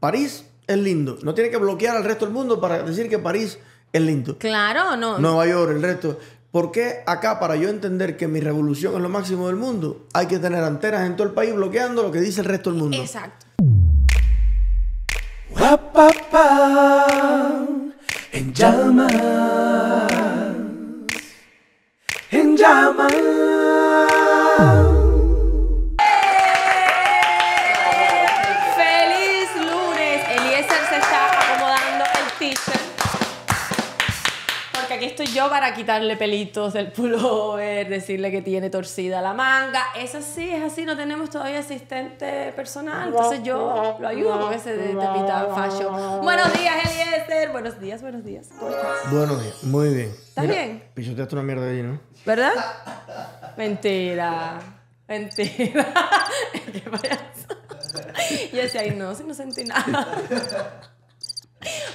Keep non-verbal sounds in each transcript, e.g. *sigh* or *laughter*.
París es lindo. No tiene que bloquear al resto del mundo para decir que París es lindo. Claro, no. Nueva York, el resto. ¿Por qué acá, para yo entender que mi revolución es lo máximo del mundo, hay que tener anteras en todo el país bloqueando lo que dice el resto del mundo? Exacto. En llamas, en llamas. yo para quitarle pelitos del pullover, *laughs* decirle que tiene torcida la manga. Es así, es así, no tenemos todavía asistente personal. Entonces yo lo ayudo con ese tepita fashion. Buenos días, Eliezer. Buenos días, buenos días. ¿Cómo estás? Buenos días, muy bien. ¿Estás bien? Pichoteaste una mierda allí, ¿no? ¿Verdad? Mentira. Mentira. *laughs* Qué payaso. Yo decía, no, si no sentí nada. *laughs*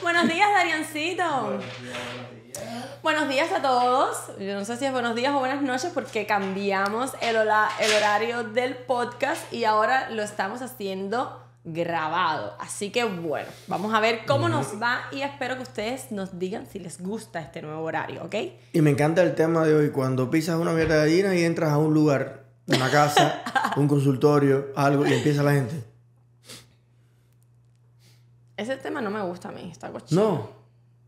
buenos días, Dariancito. Buenos días, buenos días. Buenos días a todos. Yo no sé si es buenos días o buenas noches porque cambiamos el, horario del podcast y ahora lo estamos haciendo grabado. Así que bueno, vamos a ver cómo nos va y espero que ustedes nos digan si les gusta este nuevo horario, ¿ok? Y me encanta el tema de hoy, cuando pisas una gallina y entras a un lugar, una casa, *laughs* un consultorio, algo y empieza la gente. Ese tema no me gusta a mí, está cochino. No.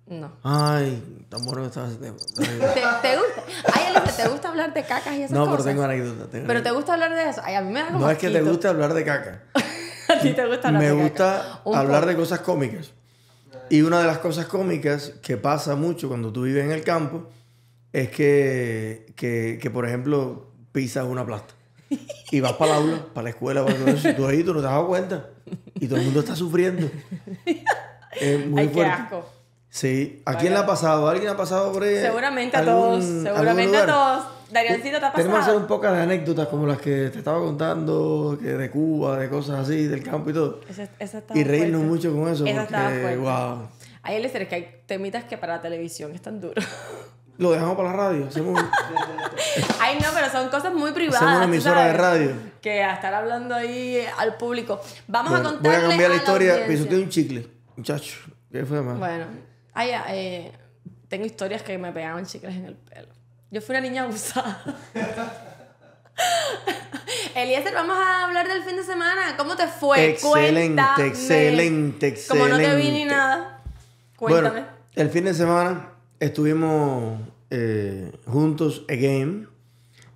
No. Ay, tan bueno estás. ¿Te, te gusta? ¿te gusta hablar de cacas y esas cosas? No, pero tengo anécdota. pero te gusta hablar de eso. Ay, a mí me da como. No es que te guste hablar de caca. *laughs* a ti te gusta hablar me de gusta Me gusta hablar de cosas cómicas. Y una de las cosas cómicas que pasa mucho cuando tú vives en el campo es que, que, que por ejemplo, pisas una plasta. Y vas para el aula, para la escuela, para eso. Y tú ahí, no te has dado cuenta. Y todo el mundo está sufriendo. Es muy Ay, Qué asco. Sí, ¿a quién le ha pasado? ¿Alguien ha pasado por ahí? Seguramente a todos, seguramente a todos. Dariancito, ¿te ha pasado? Tenemos que hacer un poco de anécdotas como las que te estaba contando, que de Cuba, de cosas así, del campo y todo. y reírnos mucho con eso. Esa porque, wow. Hay que hay temitas que para la televisión están duro. *laughs* Lo dejamos para la radio. Hacemos... *laughs* Ay, no, pero son cosas muy privadas. Somos una emisora de radio. Que a estar hablando ahí al público. Vamos a contar Voy a cambiar la historia. Pisoteé un chicle, muchacho. ¿Qué fue más? Bueno. Ay, ah, eh, tengo historias que me pegaban chicas en el pelo. Yo fui una niña abusada. *laughs* Eliezer, vamos a hablar del fin de semana. ¿Cómo te fue? Excelente, excelente, excelente. Como no te vi ni nada. Cuéntame. el fin de semana estuvimos juntos eh, juntos again.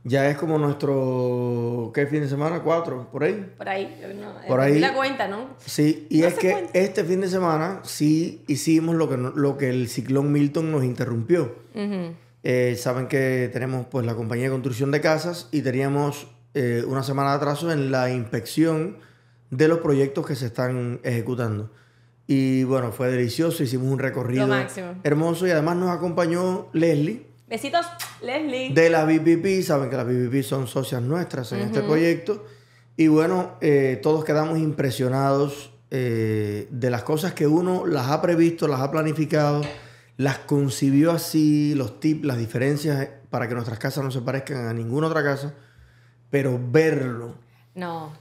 Ya es como nuestro, ¿qué fin de semana? ¿Cuatro? ¿Por ahí? Por ahí. No, por ahí. la cuenta, ¿no? Sí, y es que este fin de semana sí hicimos lo que, lo que el ciclón Milton nos interrumpió. Eh, saben que tenemos pues la compañía de construcción de casas y teníamos eh, una semana de atraso en la inspección de los proyectos que se están ejecutando. Y bueno, fue delicioso, hicimos un recorrido hermoso y además nos acompañó Leslie Besitos, Leslie. De la BPP, saben que las BPP son socias nuestras en este proyecto. Y bueno, eh, todos quedamos impresionados eh, de las cosas que uno las ha previsto, las ha planificado, las concibió así, los tips, las diferencias para que nuestras casas no se parezcan a ninguna otra casa, pero verlo. No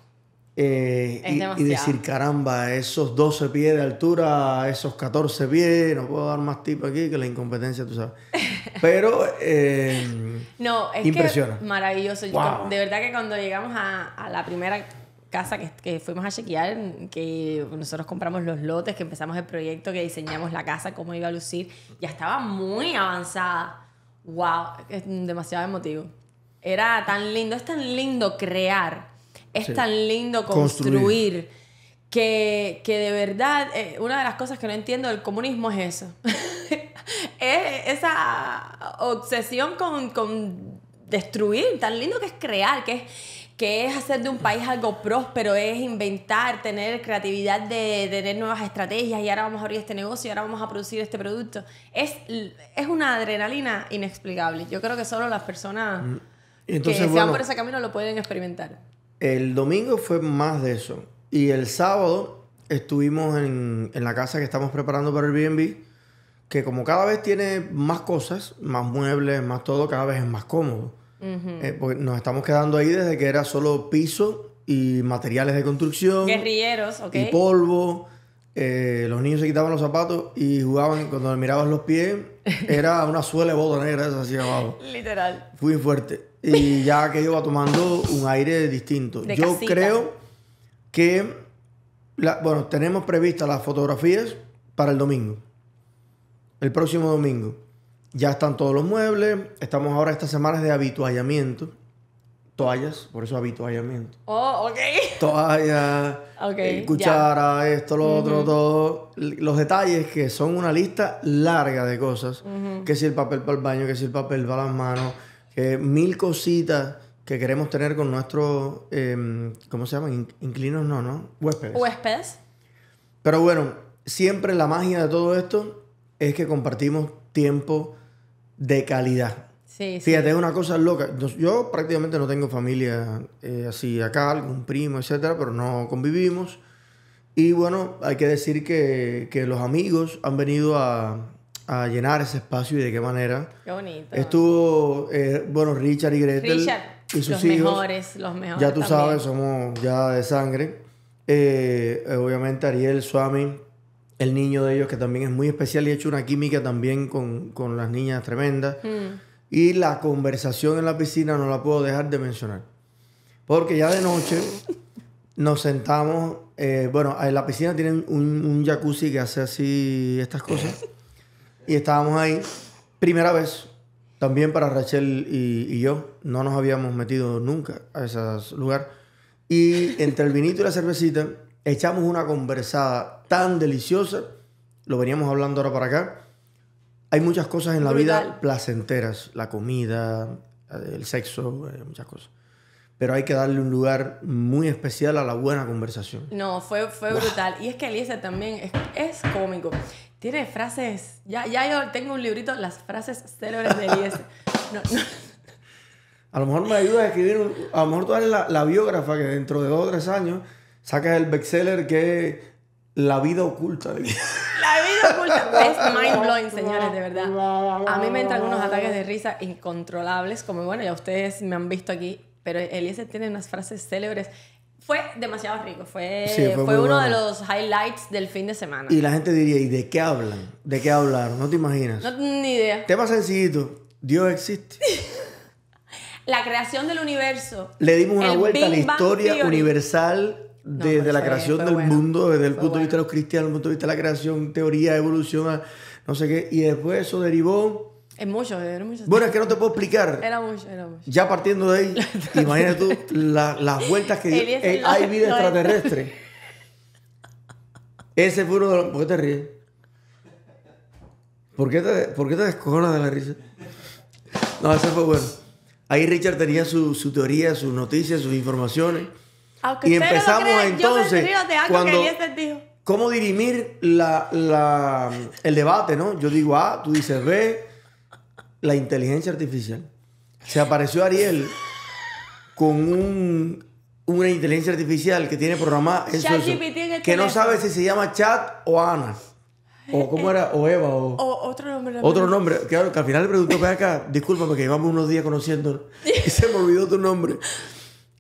eh, y, decir, caramba, esos 12 pies de altura, esos 14 pies, no puedo dar más tip aquí que la incompetencia, tú sabes. *laughs* Pero. Eh, no, es impresiona. que maravilloso. de verdad que cuando llegamos a, la primera casa que, que, fuimos a chequear, que nosotros compramos los lotes, que empezamos el proyecto, que diseñamos la casa, cómo iba a lucir, ya estaba muy avanzada. ¡Wow! Es demasiado emotivo. Era tan lindo, es tan lindo crear es tan lindo construir, Que, que, de verdad, eh, una de las cosas que no entiendo del comunismo es eso. *laughs* es esa obsesión con, destruir, tan lindo que es crear, que es, que es hacer de un país algo próspero, es inventar, tener creatividad de tener nuevas estrategias y ahora vamos a abrir este negocio y ahora vamos a producir este producto. Es, es una adrenalina inexplicable. Yo creo que solo las personas... Mm. que sean bueno, por ese camino lo pueden experimentar. El domingo fue más de eso. Y el sábado estuvimos en, la casa que estamos preparando para el Airbnb, que como cada vez tiene más cosas, más muebles, más todo, cada vez es más cómodo. Eh, porque nos estamos quedando ahí desde que era solo piso y materiales de construcción. Guerrilleros, ok. Y polvo. Eh, los niños se quitaban los zapatos y jugaban, cuando mirabas los pies, *laughs* era una suela de botonera negra así abajo. Literal. Fui fuerte y ya aquello va tomando un aire distinto. Yo creo que, bueno, tenemos previstas las fotografías para el domingo, el próximo domingo. Ya están todos los muebles, estamos ahora estas semanas de habituallamiento. Toallas, por eso habituallamiento. Oh, ok. Toallas, *laughs* eh, cuchara, esto, lo otro, todo. Los detalles que son una lista larga de cosas. Que si el papel para el baño, que si el papel para las manos, eh, mil cositas que queremos tener con nuestros, em, ¿cómo se llaman? Inclinos, no, ¿no? Huéspedes. Huéspedes. Pero bueno, siempre la magia de todo esto es que compartimos tiempo de calidad. Sí, Fíjate, es una cosa loca. Yo prácticamente no tengo familia eh, así acá, algún primo, etcétera, pero no convivimos. Y bueno, hay que decir que los amigos han venido a, a llenar ese espacio y de qué manera. bonito. Estuvo, eh, bueno, Richard y Gretel. Y sus los hijos. mejores, Ya tú sabes, somos ya de sangre. Eh, eh, obviamente Ariel, Swami, el niño de ellos que también es muy especial y ha hecho una química también con, las niñas tremendas. Mm. Y la conversación en la piscina no la puedo dejar de mencionar. Porque ya de noche *laughs* nos sentamos, bueno, en la piscina tienen un jacuzzi que hace así estas cosas. Y estábamos ahí, primera vez, también para Rachel y, yo. No nos habíamos metido nunca a ese lugar. Y entre el vinito y la cervecita, echamos una conversada tan deliciosa. Lo veníamos hablando ahora para acá. Hay muchas cosas en la vida placenteras, la comida, el sexo, eh, muchas cosas. Pero hay que darle un lugar muy especial a la buena conversación. No, fue, fue brutal. Y es que Alicia también es, es cómico. Tiene frases. Ya, ya yo tengo un librito, las frases célebres de Eliezer. A lo mejor me ayuda a escribir, a lo mejor tú eres la, biógrafa que dentro de dos o tres años sacas el bestseller que es La vida oculta. De la vida oculta *laughs* es mind blowing, señores, de verdad. A mí me entran unos ataques de risa incontrolables, como bueno, ya ustedes me han visto aquí, pero Eliezer tiene unas frases célebres fue demasiado rico, fue, fue, uno de los highlights del fin de semana. Y la gente diría, ¿y de qué hablan? ¿De qué hablaron? No te imaginas. No, ni idea. Tema sencillito, Dios existe. *laughs* la creación del universo. Le dimos una vuelta a la historia universal desde la creación del mundo, desde el punto de vista de los cristianos, desde el punto de vista de la creación, teoría, evolución, no sé qué. Y después eso derivó es mucho, era mucho. Bueno, es que no te puedo explicar. Era mucho, era mucho. Ya partiendo de ahí, *laughs* imagínate tú las vueltas que hay vida extraterrestre. Ese fue uno de los... ¿Por qué te ríes? ¿Por qué te, por te descojonas de la risa? No, ese fue bueno. Ahí Richard tenía su, su teoría, sus noticias, sus informaciones. y empezamos entonces cómo dirimir la, la, el debate, ¿no? Yo digo A, ah, tú dices B, la inteligencia artificial. Se apareció Ariel con un, una inteligencia artificial que tiene programada que no sabe si se llama Chat o Ana. O eh, cómo eh, era, o Eva, o, otro nombre. Otro nombre, claro, que al final le preguntó, para acá, discúlpame que llevamos unos días conociendo. y se me olvidó tu nombre.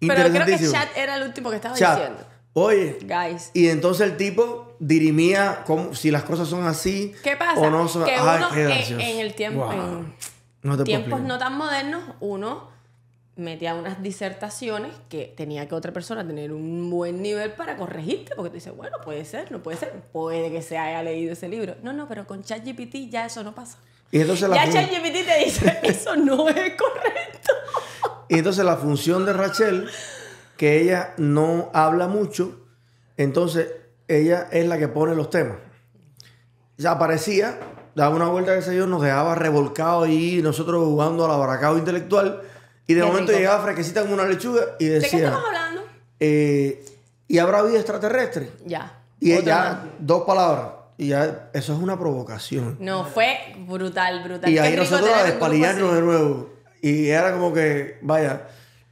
Pero creo que Chat era el último que estaba diciendo. Oye. Guys. Y entonces el tipo dirimía si las cosas son así o no son. Que en, el tiempo, tiempos no tan modernos, uno metía unas disertaciones que tenía que otra persona tener un buen nivel para corregirte, porque te dice, bueno, puede ser, no puede ser, puede que se haya leído ese libro. No, no, pero con ChatGPT ya eso no pasa. ya ChatGPT te dice, *laughs* eso no es correcto. y entonces la función de Rachel, que ella no habla mucho, entonces ella es la que pone los temas. Ya aparecía daba una vuelta, que se yo, nos dejaba revolcado ahí, nosotros jugando al abaracado intelectual. Y de momento llegaba fresquecita como una lechuga y decía... ¿De qué estamos hablando? Eh, ¿Y habrá vida extraterrestre? Ya. Y ella, ya, dos palabras. Y ya, eso es una provocación. No, fue brutal, brutal. Y ahí nosotros a despalillarnos de nuevo. Y era como que, vaya,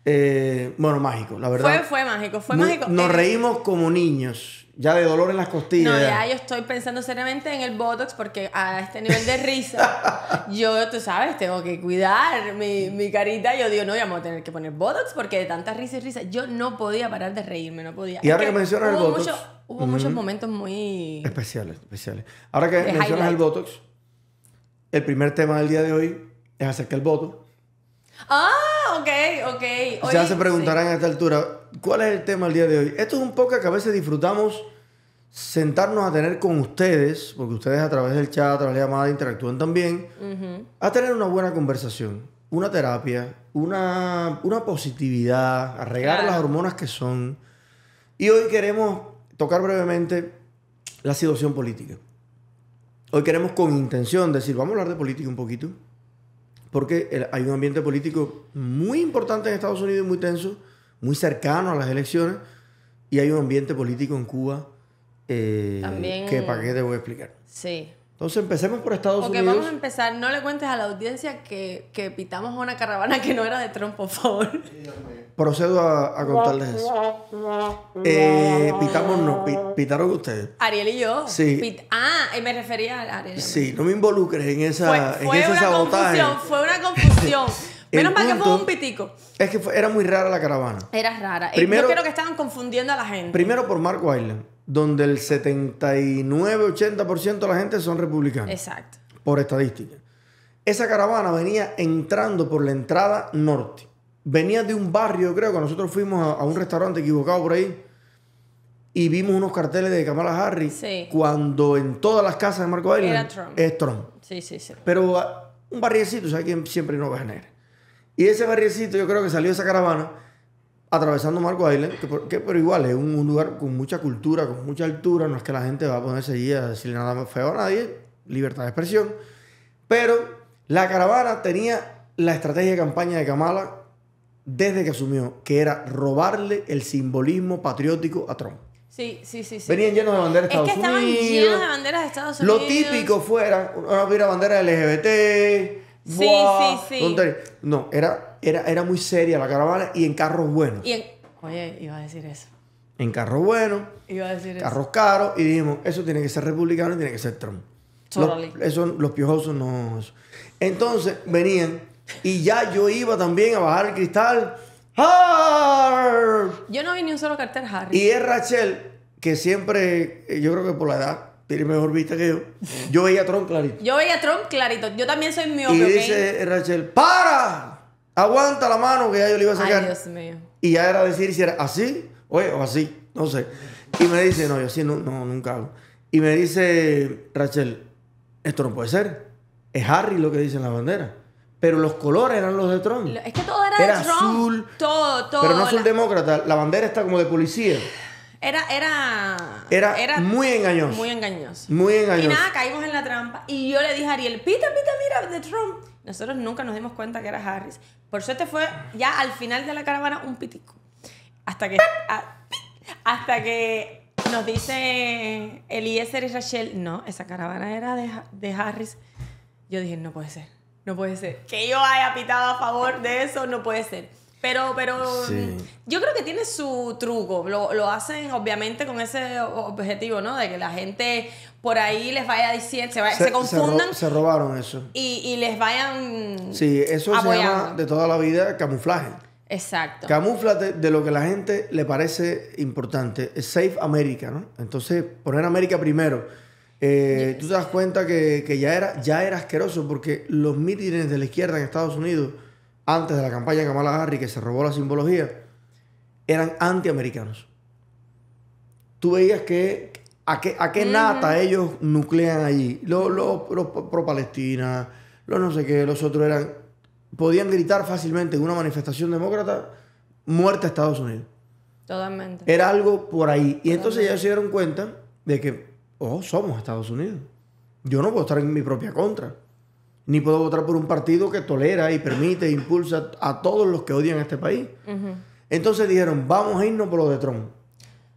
eh, bueno, mágico, la verdad. Fue, fue mágico, fue mágico. Nos eh, reímos como niños ya de dolor en las costillas. No, ya yo estoy pensando seriamente en el Botox porque a este nivel de risa, *laughs* yo, tú sabes, tengo que cuidar mi, mi carita. Yo digo, no, ya me voy a tener que poner Botox porque de tanta risa y risa, yo no podía parar de reírme, no podía. Y ahora que, mencionas el Botox. hubo muchos momentos muy. Especiales, especiales. Ahora que mencionas el Botox, el primer tema del día de hoy es acerca del Botox. ¡Ah! ok, ok. O ya se preguntarán a esta altura, ¿cuál es el tema el día de hoy? Esto es un poco que a veces disfrutamos sentarnos a tener con ustedes, porque ustedes a través del chat, a través de llamada interactúan también, a tener una buena conversación, una terapia, una, una positividad, a regar las hormonas que son. Y hoy queremos tocar brevemente la situación política. Hoy queremos con intención decir, vamos a hablar de política un poquito porque hay un ambiente político muy importante en Estados Unidos, muy tenso, muy cercano a las elecciones, y hay un ambiente político en Cuba eh, que para qué te voy a explicar. Sí, entonces empecemos por Estados Unidos. Ok, vamos a empezar. No le cuentes a la audiencia que, pitamos a una caravana que no era de Trump, por favor. Procedo a, contarles eso. Eh, pitamos pitaron ustedes. Ariel y yo. Sí. Ah, ah, me refería a Ariel. Sí, no me involucres en, esa, fue una Confusión, fue una confusión. *laughs* Menos mal que fue un pitico. Es que era muy rara la caravana. Era rara. Eh, Primero, yo creo que estaban confundiendo a la gente. Primero por Mark Island donde el 79-80% de la gente son republicanos. Exacto. Por estadística. Esa caravana venía entrando por la entrada norte. Venía de un barrio, creo que nosotros fuimos a, un restaurante equivocado por ahí y vimos unos carteles de Kamala Harris sí. cuando en todas las casas de Marco Island Era Trump. es Trump. Sí, sí, sí. Pero ah, un barriecito, sea, que siempre no va a generar? Y ese barriecito yo creo que salió esa caravana atravesando Marco Island, que, pero igual es un, lugar con mucha cultura, con mucha altura, no es que la gente va a ponerse allí a decirle nada feo a nadie, libertad de expresión, pero la caravana tenía la estrategia de campaña de Kamala desde que asumió, que era robarle el simbolismo patriótico a Trump. Sí, sí, sí, sí. Venían llenos de banderas de Estados Unidos. Es que estaban llenos de banderas de Estados Unidos. Lo típico fuera, una bandera LGBT, Sí, sí, sí. No, era era, era muy seria la caravana y en carros buenos. oye, iba a decir eso. En carros buenos, iba a decir carros caros, y dijimos, eso tiene que ser republicano y tiene que ser Trump. Los, eso, los piojosos no. Entonces venían y ya yo iba también a bajar el cristal. ¡Har! Yo no vi ni un solo cartel Harry. Y es Rachel, que siempre, eh, yo creo que por la edad, tiene mejor vista que yo. Yo veía a Trump clarito. Yo veía a Trump clarito. Yo también soy miopio. Y dice Rachel, ¡para! Aguanta la mano que ya yo le iba a sacar. Ay, Dios mío. Y ya era decir si era así, o así, no sé. Y me dice, no, yo así no, no, nunca hago. Y me dice, Rachel, esto no puede ser. Es Harry lo que dice en la bandera. Pero los colores eran los de Trump. Es que todo era, de Trump. Todo, todo. Pero no es un demócrata. La bandera está como de policía. Era, era, muy engañoso. Muy engañoso. Muy engañoso. Y nada, caímos en la trampa. Y yo le dije a Ariel, pita, pita, mira, de Trump. Nosotros nunca nos dimos cuenta que era Harris. Por suerte fue ya al final de la caravana un pitico. Hasta que, *laughs* hasta que nos dice Eliezer y Rachel, no, esa caravana era de, de Harris. Yo dije, no puede ser, no puede ser. Que yo haya pitado a favor de eso, no puede ser. Pero, pero yo creo que tiene su truco. Lo, hacen obviamente con ese objetivo, ¿no? De que la gente por ahí les vaya diciendo, se, se, confundan. Se, robaron eso. Y, y les vayan. Sí, eso se llama de toda la vida camuflaje. Exacto. Camuflate de lo que la gente le parece importante. Save America, ¿no? Entonces, poner América primero. Eh, tú te das cuenta que, que, ya, era, ya era asqueroso porque los mítines de la izquierda en Estados Unidos antes de la campaña de Kamala Harris, que se robó la simbología, eran antiamericanos. Tú veías que a qué, nata ellos nuclean allí. Los, pro-Palestina, los no sé qué, los otros eran... Podían gritar fácilmente en una manifestación demócrata muerte a Estados Unidos. Totalmente. Era algo por ahí. Y entonces ellos se dieron cuenta de que, oh, somos Estados Unidos. Yo no puedo estar en mi propia contra ni puedo votar por un partido que tolera y permite, e impulsa a todos los que odian este país. Entonces dijeron, vamos a irnos por lo de Trump.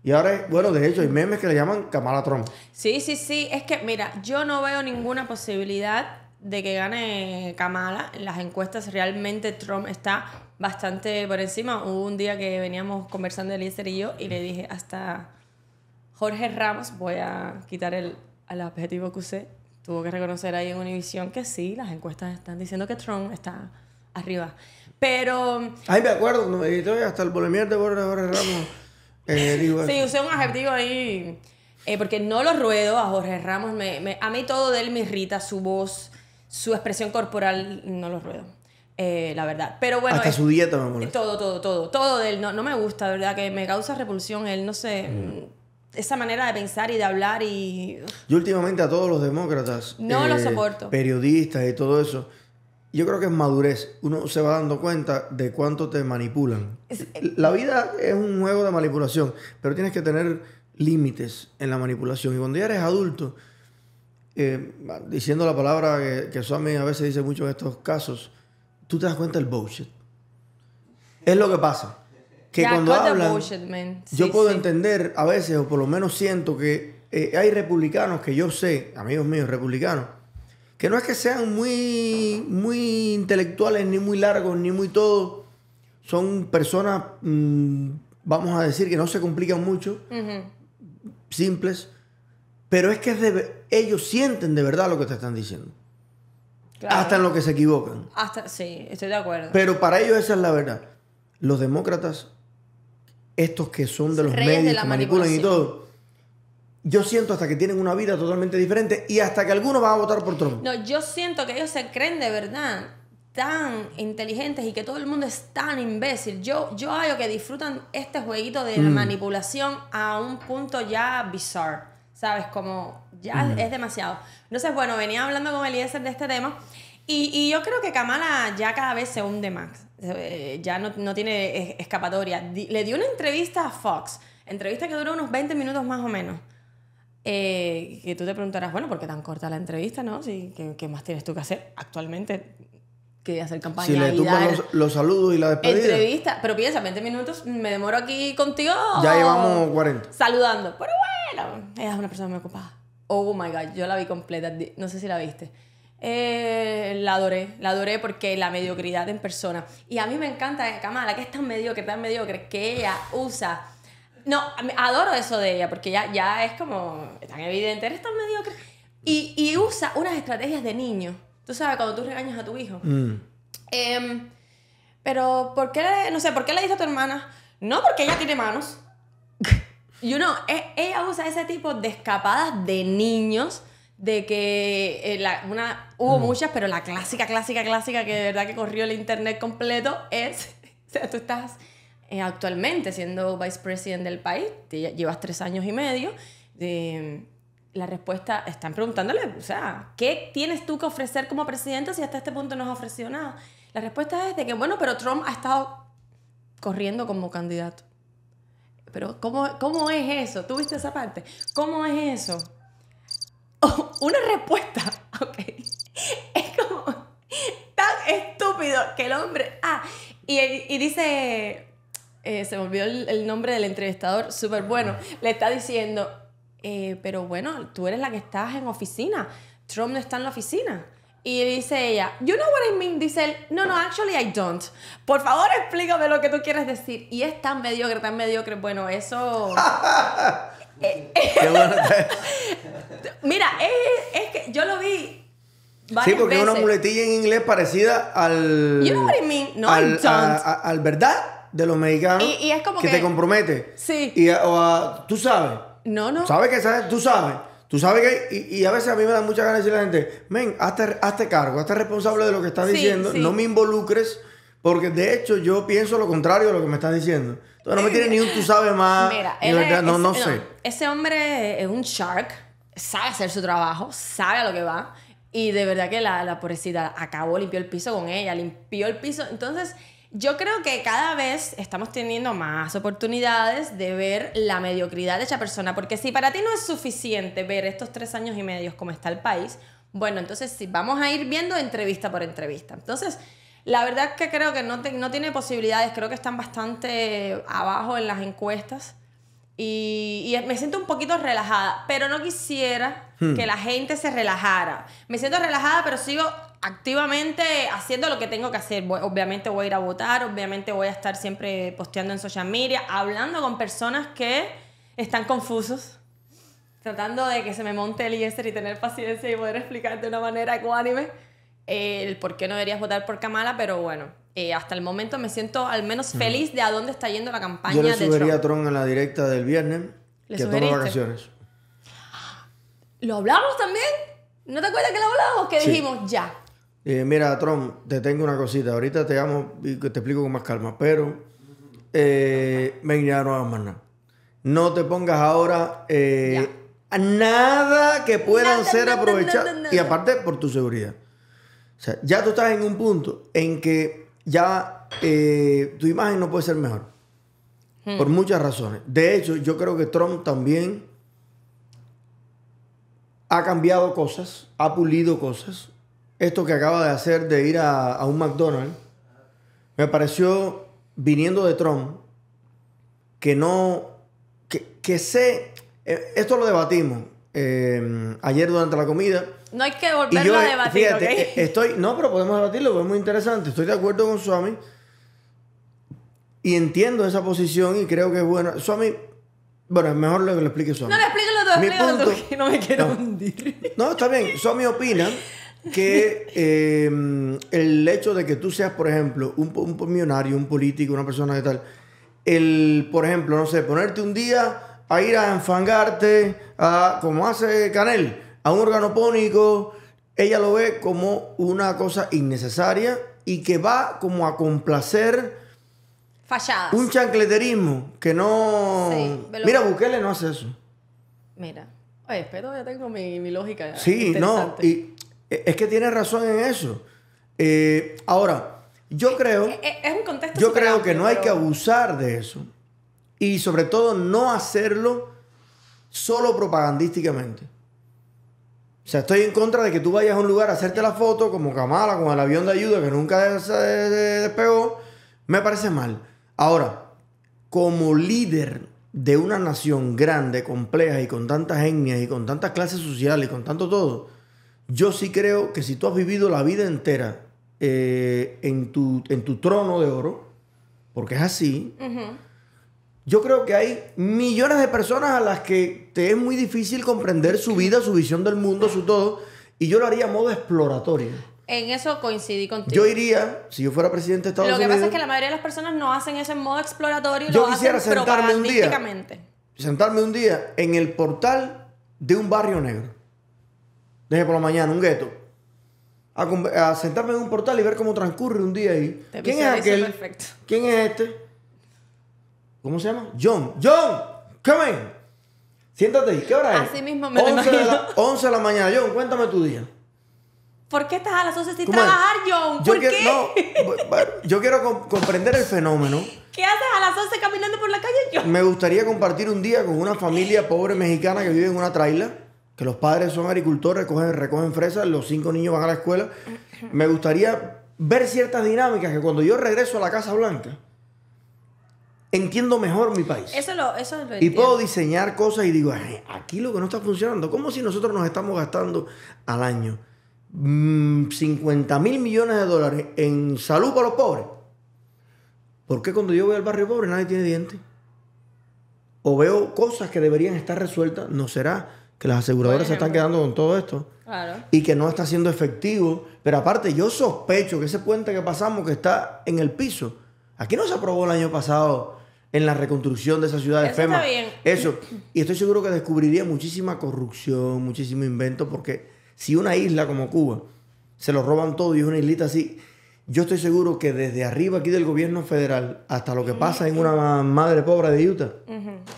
Y ahora, bueno, de hecho, hay memes que le llaman Kamala Trump. Sí, sí, sí. Es que, mira, yo no veo ninguna posibilidad de que gane Kamala. En las encuestas realmente Trump está bastante por encima. Hubo un día que veníamos conversando Eliezer y yo y le dije hasta Jorge Ramos, voy a quitar el, el adjetivo que usé, tuvo que reconocer ahí en Univision que sí, las encuestas están diciendo que Trump está arriba. Pero. Ay, me acuerdo, no, hasta el bolemier de Jorge Ramos. Eh, sí, usé un adjetivo ahí. Eh, porque no lo ruedo a Jorge Ramos. Me, a mí todo de él me irrita, su voz, su expresión corporal, no lo ruedo. Eh, la verdad. Pero bueno. Hasta su dieta me molesta. Todo, todo, todo. Todo de él. No, me gusta, ¿verdad? Que me causa repulsión. Él no sé. Mm esa manera de pensar y de hablar y... Yo últimamente a todos los demócratas... Eh, periodistas y todo eso. Yo creo que es madurez. Uno se va dando cuenta de cuánto te manipulan. Eh, la vida es un juego de manipulación, pero tienes que tener límites en la manipulación. Y cuando ya eres adulto, eh, diciendo la palabra que, que a a veces dice mucho en estos casos, tú te das cuenta del bullshit. Es lo que pasa que cuando hablan, yo puedo entender a veces, o por lo menos siento que eh, hay republicanos que yo sé, amigos míos republicanos, que no es que sean muy, muy intelectuales, ni muy largos, ni muy todo. Son personas, mm, vamos a decir, que no se complican mucho, simples, pero es que ellos sienten de verdad lo que te están diciendo. Hasta en lo que se equivocan. Hasta, sí, estoy de acuerdo. Pero para ellos esa es la verdad. Los demócratas estos que son de los medios, manipulan y todo, yo siento hasta que tienen una vida totalmente diferente y hasta que alguno va a votar por Trump. No, yo siento que ellos se creen de verdad tan inteligentes y que todo el mundo es tan imbécil. Yo, yo hallo que disfrutan este jueguito de mm. manipulación a un punto ya bizarro, ¿sabes? Como ya mm. es demasiado. Entonces, bueno, venía hablando con Eliezer de este tema y, y yo creo que Kamala ya cada vez se hunde más. Eh, ya no, tiene escapatoria. Le dio una entrevista a Fox, entrevista que duró unos 20 minutos más o menos. Eh, que tú te preguntarás, bueno, ¿por qué tan corta la entrevista? ¿no? Sí, ¿qué, más tienes tú que hacer actualmente? Que hacer campaña. Si le y los, saludos y la despedida. Entrevista, pero piensa, 20 minutos, me demoro aquí contigo. Ya llevamos 40. Saludando. Pero bueno, ella es una persona muy ocupada. Oh my god, yo la vi completa, no sé si la viste. Eh, la adoré, la adoré porque la mediocridad en persona. Y a mí me encanta Camala, eh, que es tan mediocre, tan mediocre, que ella usa... No, adoro eso de ella, porque ya, ya es como tan evidente, eres tan mediocre. Y, usa unas estrategias de niño. Tú sabes, cuando tú regañas a tu hijo. Mm. Em, pero, ¿por qué, no sé, por qué le dice a tu hermana? No, porque ella tiene manos. *laughs* y uno, e, ella usa ese tipo de escapadas de niños de que eh, una, hubo mm. muchas, pero la clásica, clásica, clásica que de verdad que corrió el internet completo es, *laughs* o sea, tú estás eh, actualmente siendo vicepresidente del país, te llevas tres años y medio, la respuesta, están preguntándole, o sea, ¿qué tienes tú que ofrecer como presidente si hasta este punto no has ofrecido nada? La respuesta es de que, bueno, pero Trump ha estado corriendo como candidato. Pero, ¿cómo, cómo es eso? ¿Tú viste esa parte? ¿Cómo es eso? *laughs* una respuesta, *laughs* ok, es como tan estúpido que el hombre, ah, y, dice, eh, se me olvidó el, nombre del entrevistador, súper bueno, le está diciendo, eh, pero bueno, tú eres la que estás en oficina, Trump no está en la oficina. Y dice ella, you know what I mean, dice él, no, no, actually I don't. Por favor, explícame lo que tú quieres decir. Y es tan mediocre, tan mediocre, bueno, eso... *laughs* Eh, *laughs* Mira, es, que yo lo vi. Varias sí, porque es una muletilla en inglés parecida al. You No, al, al verdad de los mexicanos. Y, es como que, te compromete. Sí. Y o tú sabes. No, no. Sabes que sabes, tú sabes. Tú sabes que, y, a veces a mí me da mucha ganas de decirle a la gente, men, hazte, cargo, hazte responsable de lo que estás diciendo, no me involucres porque de hecho yo pienso lo contrario de lo que me estás diciendo. Entonces no me eh, tiene ni un tú sabes más. Mira, no, no, sé. ese hombre es un shark, sabe hacer su trabajo, sabe a lo que va. Y de verdad que la, la pobrecita acabó, limpió el piso con ella, limpió el piso. Entonces, yo creo que cada vez estamos teniendo más oportunidades de ver la mediocridad de esa persona, porque si para ti no es suficiente ver estos tres años y medio cómo está el país, bueno, entonces si vamos a ir viendo entrevista por entrevista. Entonces, la verdad es que creo que no, no tiene posibilidades, creo que están bastante abajo en las encuestas. Y, me siento un poquito relajada, pero no quisiera hmm. que la gente se relajara. Me siento relajada, pero sigo activamente haciendo lo que tengo que hacer. obviamente voy a ir a votar, obviamente voy a estar siempre posteando en social media, hablando con personas que están confusos, tratando de que se me monte el IESER y tener paciencia y poder explicar de una manera ecuánime el por qué no deberías votar por Kamala, pero bueno, eh, hasta el momento me siento al menos feliz de a dónde está yendo la campaña. Yo le Trump a Tron en la directa del viernes que vacaciones. ¿Lo hablamos también? ¿No te acuerdas que lo hablamos? Que dijimos ya. Eh, mira, Trump, te tengo una cosita. Ahorita te llamo y te explico con más calma, pero eh, me a más No te pongas ahora eh, nada que puedan ser aprovechados. y aparte, por tu seguridad. O sea, ya tú estás en un punto en que ya eh, tu imagen no puede ser mejor. Hmm. Por muchas razones. De hecho, yo creo que Trump también ha cambiado cosas, ha pulido cosas. Esto que acaba de hacer de ir a, un McDonald's, me pareció, viniendo de Trump, que no, que, que sé, eh, esto lo debatimos, Em, ayer durante la comida. No hay que volverlo a eh, debatir. Fíjate, eh, estoy, no, pero podemos debatirlo, porque es muy interesante. Estoy de acuerdo con Suami. y entiendo esa posición y creo que es bueno. Swami, bueno, mejor lo que lo explique Suami. No, lo explícalo lo punto, no me quiero hundir. No, está bien. Suami opina que em, el hecho de que tú seas, por ejemplo, un, un millonario, un político, una persona de tal, el, por ejemplo, no sé, ponerte un día a ir a enfangarte, a, como hace Canel, a un órgano pónico. ella lo ve como una cosa innecesaria y que va como a complacer Un chancleterismo que no... Mira, Bukele no hace eso. Mira, espero ya tengo mi, mi lógica. Sí, no, y e, es que tiene razón en eso. Eh, ahora, yo creo... Yo creo que no hay que abusar de eso y sobre todo no hacerlo solo propagandísticamente. O sea, estoy en contra de que tú vayas a un lugar a hacerte la foto como Kamala con el avión de ayuda que nunca se despegó. Me parece mal. Ahora, como líder de una nación grande, compleja y con tantas etnias y con tantas clases sociales y con tanto todo, yo sí creo que si tú has vivido la vida entera eh, en, tu, en tu trono de oro, porque es así, yo creo que hay millones de personas a las que te es muy difícil comprender su vida, su visión del mundo, su todo. Y yo lo haría a modo exploratorio. En eso coincidí contigo. Yo iría, si yo fuera presidente de Estados Unidos. Lo que pasa es que la mayoría de las personas no hacen ese modo exploratorio, yo lo quisiera sentarme un día, sentarme un día en el portal de un barrio negro. Desde por la mañana, un gueto. A, sentarme en un portal y ver cómo transcurre un día ahí. ¿Quién es aquel? ¿Quién es este? ¿Cómo se llama? John. John, come Siéntate ¿Qué hora es? Así mismo me 11 la, 11 de la mañana. John, cuéntame tu día. ¿Por qué estás a las 11 sin trabajar, John? ¿Por yo qué? Quiero, yo quiero comprender el fenómeno. ¿Qué haces a las 11 caminando por la calle, John? Me gustaría compartir un día con una familia pobre mexicana que vive en una traila, que los padres son agricultores, recogen fresas, los cinco niños van a la escuela. Me gustaría ver ciertas dinámicas que cuando yo regreso a la Casa Blanca, entiendo mejor mi país. Eso lo, eso Y puedo diseñar cosas y digo, aquí lo que no está funcionando, como si nosotros nos estamos gastando al año 50 mm, mil millones de dólares en salud para los pobres. ¿Por qué cuando yo voy al barrio pobre nadie tiene dientes? O veo cosas que deberían estar resueltas, ¿no será que las aseguradoras se están quedando con todo esto? Y que no está siendo efectivo. Pero aparte, yo sospecho que ese puente que pasamos que está en el piso, aquí no se aprobó el año pasado en la reconstrucción de esa ciudad de FEMA. Eso. Y estoy seguro que descubriría muchísima corrupción, muchísimo invento, porque si una isla como Cuba se lo roban todo y es una islita así, yo estoy seguro que desde arriba aquí del gobierno federal hasta lo que pasa en una madre pobre de Utah,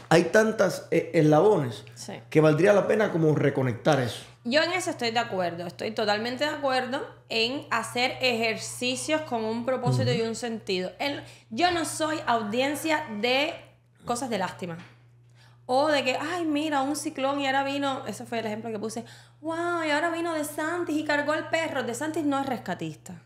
hay tantas eh, eslabones que valdría la pena como reconectar eso. Yo en eso estoy de acuerdo, estoy totalmente de acuerdo en hacer ejercicios con un propósito y un sentido. yo no soy audiencia de cosas de lástima. O de que, ay, mira, un ciclón y ahora vino, ese fue el ejemplo que puse, wow, y ahora vino De Santis y cargó el perro. De Santis no es rescatista.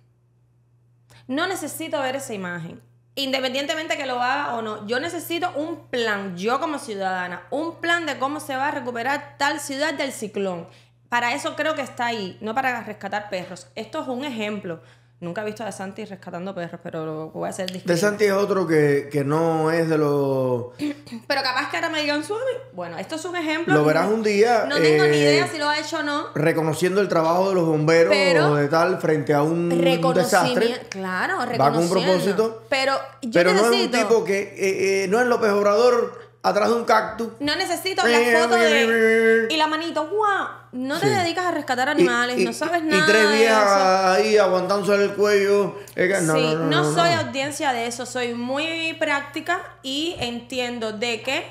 No necesito ver esa imagen. Independientemente que lo haga o no, yo necesito un plan, yo como ciudadana, un plan de cómo se va a recuperar tal ciudad del ciclón para eso creo que está ahí, no para rescatar perros. Esto es un ejemplo. Nunca he visto a De Santi rescatando perros, pero lo voy a hacer distinto. De Santi es otro que, que no es de los. *clears throat* Pero capaz que ahora me digan suave. Bueno, esto es un ejemplo. Lo verás un día. No tengo ni eh, idea si lo ha hecho o no. Reconociendo el trabajo de los bomberos o de tal frente a un desastre. Claro, reconociendo. Va con un propósito. Pero, yo pero necesito... no es un tipo que eh, eh, no es López Obrador atrás de un cactus. No necesito la foto de. Y la manito, ¡guau! no te dedicas a rescatar animales, no sabes nada. Y tres días ahí aguantándose el cuello. sí, no, soy audiencia de eso, soy muy práctica y entiendo de que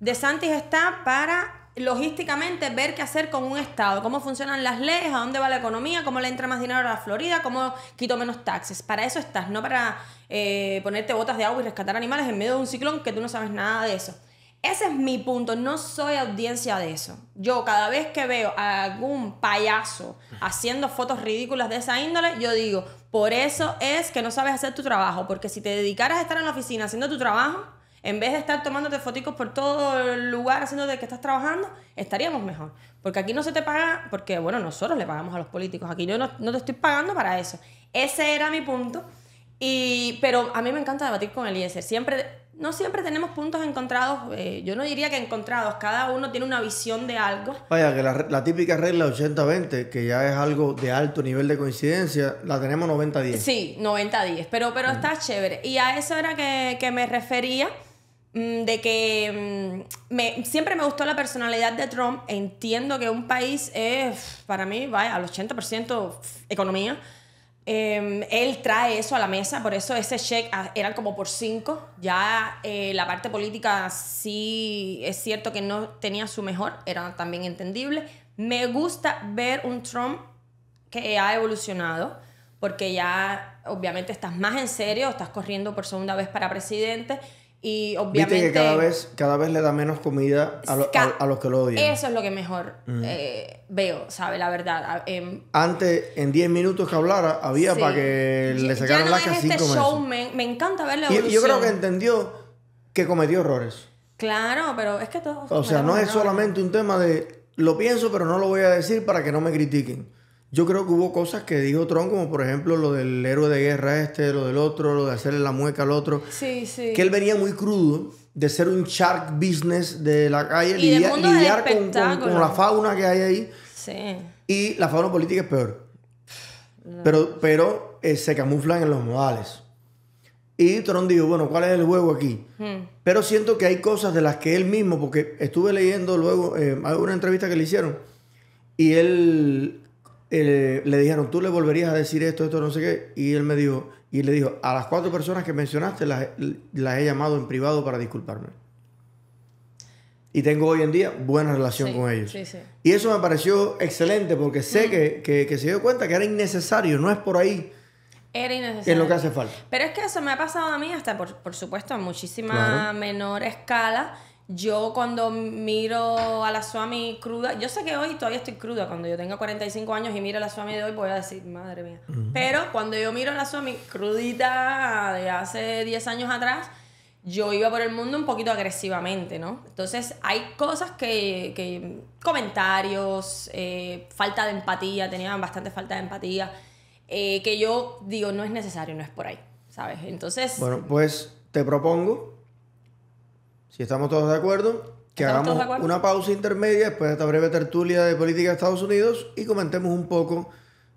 De Santis está para logísticamente ver qué hacer con un estado, cómo funcionan las leyes, a dónde va la economía, cómo le entra más dinero a la Florida, cómo quito menos taxes. Para eso estás, no para eh, ponerte botas de agua y rescatar animales en medio de un ciclón que tú no sabes nada de eso. Ese es mi punto, no soy audiencia de eso. Yo cada vez que veo a algún payaso haciendo fotos ridículas de esa índole, yo digo, por eso es que no sabes hacer tu trabajo, porque si te dedicaras a estar en la oficina haciendo tu trabajo, en vez de estar tomándote fotos por todo el lugar haciendo de que estás trabajando, estaríamos mejor. Porque aquí no se te paga, porque bueno, nosotros le pagamos a los políticos, aquí yo no, te estoy pagando para eso. Ese era mi punto. Y, pero a mí me encanta debatir con el Eliezer. Siempre no siempre tenemos puntos encontrados, eh, yo no diría que encontrados, cada uno tiene una visión de algo. Vaya, que la, típica regla 80-20, que ya es algo de alto nivel de coincidencia, la tenemos 90-10. Sí, 90-10, pero, pero mm. está chévere. Y a eso era que, que me refería, mm, de que mm, me, siempre me gustó la personalidad de Trump, entiendo que un país es, para mí, vaya, al 80% economía Em, él trae eso a la mesa, por eso ese cheque ah, eran como por cinco. Ya eh, la parte política sí es cierto que no tenía su mejor, era también entendible. Me gusta ver un Trump que ha evolucionado, porque ya obviamente estás más en serio, estás corriendo por segunda vez para presidente y obviamente. Viste que cada vez, cada vez le da menos comida a, a, los que lo odian. Eso es lo que mejor eh, veo, ¿sabes? La verdad. Em, Antes, en 10 minutos que hablara, había para que le sacaran las la es este me, encanta ver yo creo que entendió que cometió errores. Claro, pero es que todo. O sea, no es solamente un tema de lo pienso, pero no lo voy a decir para que no me critiquen. Yo creo que hubo cosas que dijo Tron, como por ejemplo lo del héroe de guerra este, lo del otro, lo de hacerle la mueca al otro. Sí, sí. Que él venía muy crudo de ser un shark business de la calle, y lidiar con, la fauna que hay ahí. Sí. Y la fauna política es peor. Pero, pero eh, se camuflan en los modales. Y Tron dijo, bueno, ¿cuál es el juego aquí? Hmm. Pero siento que hay cosas de las que él mismo, porque estuve leyendo luego eh, una entrevista que le hicieron, y él eh, le dijeron, tú le volverías a decir esto, esto, no sé qué. Y él me dijo, y le dijo, a las cuatro personas que mencionaste las, he llamado en privado para disculparme. Y tengo hoy en día buena relación con ellos. Y eso me pareció excelente porque sé mm. que, se dio cuenta que era innecesario, no es por ahí. Era innecesario. lo que hace falta. Pero es que eso me ha pasado a mí hasta, por, supuesto, a muchísima menor escala yo cuando miro a la Swami cruda, yo sé que hoy todavía estoy cruda, cuando yo tenga 45 años y miro a la Swami de hoy voy a decir, madre mía. Pero cuando yo miro a la Swami crudita de hace 10 años atrás, yo iba por el mundo un poquito agresivamente, ¿no? Entonces hay cosas que, comentarios, eh, falta de empatía, tenían bastante falta de empatía, eh, que yo digo, no es necesario, no es por ahí, ¿sabes? Entonces... Bueno, pues te propongo y estamos todos de acuerdo, que hagamos una pausa intermedia después de esta breve tertulia de política de Estados Unidos y comentemos un poco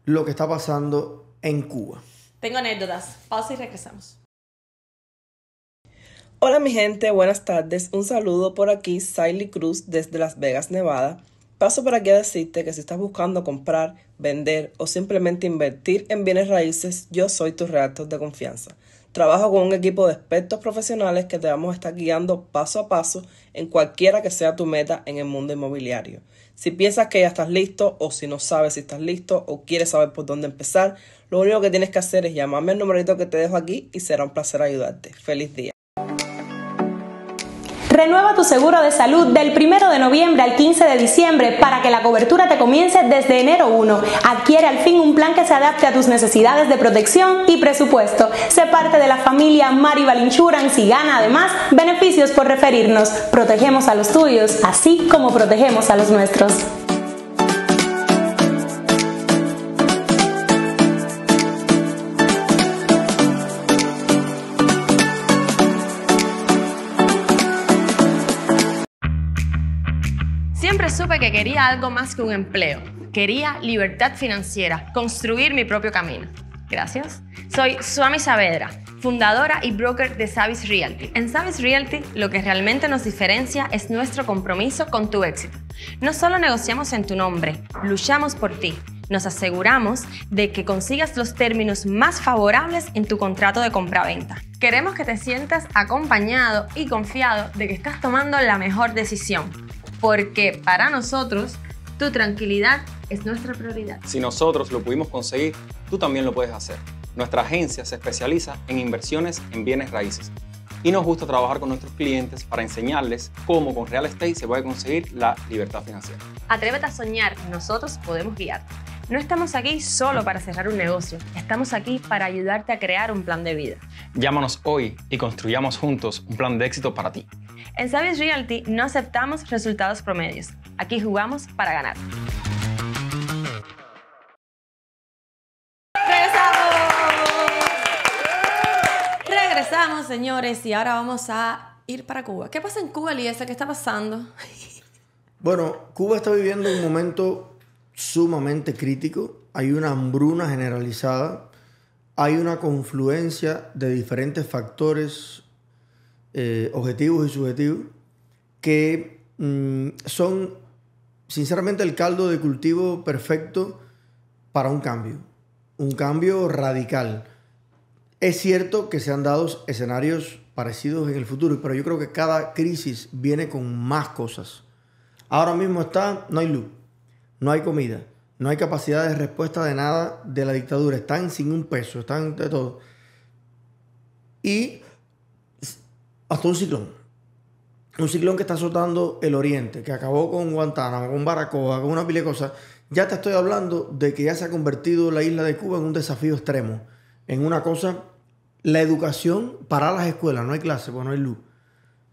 lo que está pasando en Cuba. Tengo anécdotas. Pausa y regresamos. Hola mi gente, buenas tardes. Un saludo por aquí, Siley Cruz desde Las Vegas, Nevada. Paso por aquí a decirte que si estás buscando comprar, vender o simplemente invertir en bienes raíces, yo soy tu reato de confianza. Trabajo con un equipo de expertos profesionales que te vamos a estar guiando paso a paso en cualquiera que sea tu meta en el mundo inmobiliario. Si piensas que ya estás listo o si no sabes si estás listo o quieres saber por dónde empezar, lo único que tienes que hacer es llamarme al numerito que te dejo aquí y será un placer ayudarte. Feliz día. Renueva tu seguro de salud del 1 de noviembre al 15 de diciembre para que la cobertura te comience desde enero 1. Adquiere al fin un plan que se adapte a tus necesidades de protección y presupuesto. Sé parte de la familia Maribal Insurance y gana además beneficios por referirnos. Protegemos a los tuyos, así como protegemos a los nuestros. supe que quería algo más que un empleo. Quería libertad financiera, construir mi propio camino. Gracias. Soy Suami Saavedra, fundadora y broker de Savis Realty. En Savis Realty lo que realmente nos diferencia es nuestro compromiso con tu éxito. No solo negociamos en tu nombre, luchamos por ti nos aseguramos de que consigas los términos más favorables en tu contrato de compraventa. Queremos que te sientas acompañado y confiado de que estás tomando la mejor decisión, porque para nosotros tu tranquilidad es nuestra prioridad. Si nosotros lo pudimos conseguir, tú también lo puedes hacer. Nuestra agencia se especializa en inversiones en bienes raíces y nos gusta trabajar con nuestros clientes para enseñarles cómo con real estate se puede conseguir la libertad financiera. Atrévete a soñar, nosotros podemos guiarte. No estamos aquí solo para cerrar un negocio, estamos aquí para ayudarte a crear un plan de vida. Llámanos hoy y construyamos juntos un plan de éxito para ti. En Savage Realty no aceptamos resultados promedios, aquí jugamos para ganar. Regresamos, Regresamos señores, y ahora vamos a ir para Cuba. ¿Qué pasa en Cuba, Eliezer? ¿Qué está pasando? Bueno, Cuba está viviendo un momento sumamente crítico, hay una hambruna generalizada, hay una confluencia de diferentes factores eh, objetivos y subjetivos que mm, son sinceramente el caldo de cultivo perfecto para un cambio, un cambio radical. Es cierto que se han dado escenarios parecidos en el futuro, pero yo creo que cada crisis viene con más cosas. Ahora mismo está, no hay luz no hay comida, no hay capacidad de respuesta de nada de la dictadura, están sin un peso, están de todo. Y hasta un ciclón. Un ciclón que está azotando el oriente, que acabó con Guantánamo, con Baracoa, con una pila Ya te estoy hablando de que ya se ha convertido la isla de Cuba en un desafío extremo, en una cosa, la educación para las escuelas, no hay clase, porque no hay luz.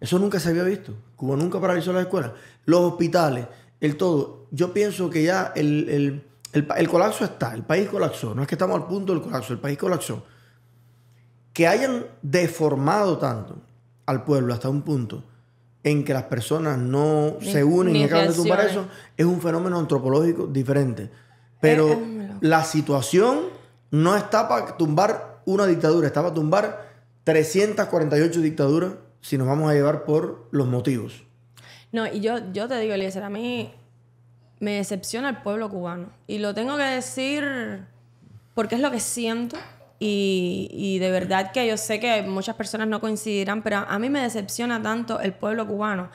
Eso nunca se había visto. Cuba nunca paralizó las escuelas. Los hospitales, el todo. Yo pienso que ya el, colapso está, el país colapsó, no es que estamos al punto del colapso, el país colapsó. Que hayan deformado tanto al pueblo hasta un punto en que las personas no se unen y acaban de tumbar eso, es un fenómeno antropológico diferente. Pero la situación no está para tumbar una dictadura, está para tumbar 348 dictaduras si nos vamos a llevar por los motivos. No, y yo, yo te digo, Eliezer, a mí me decepciona el pueblo cubano. Y lo tengo que decir porque es lo que siento. Y, de verdad que yo sé que muchas personas no coincidirán, pero a mí me decepciona tanto el pueblo cubano.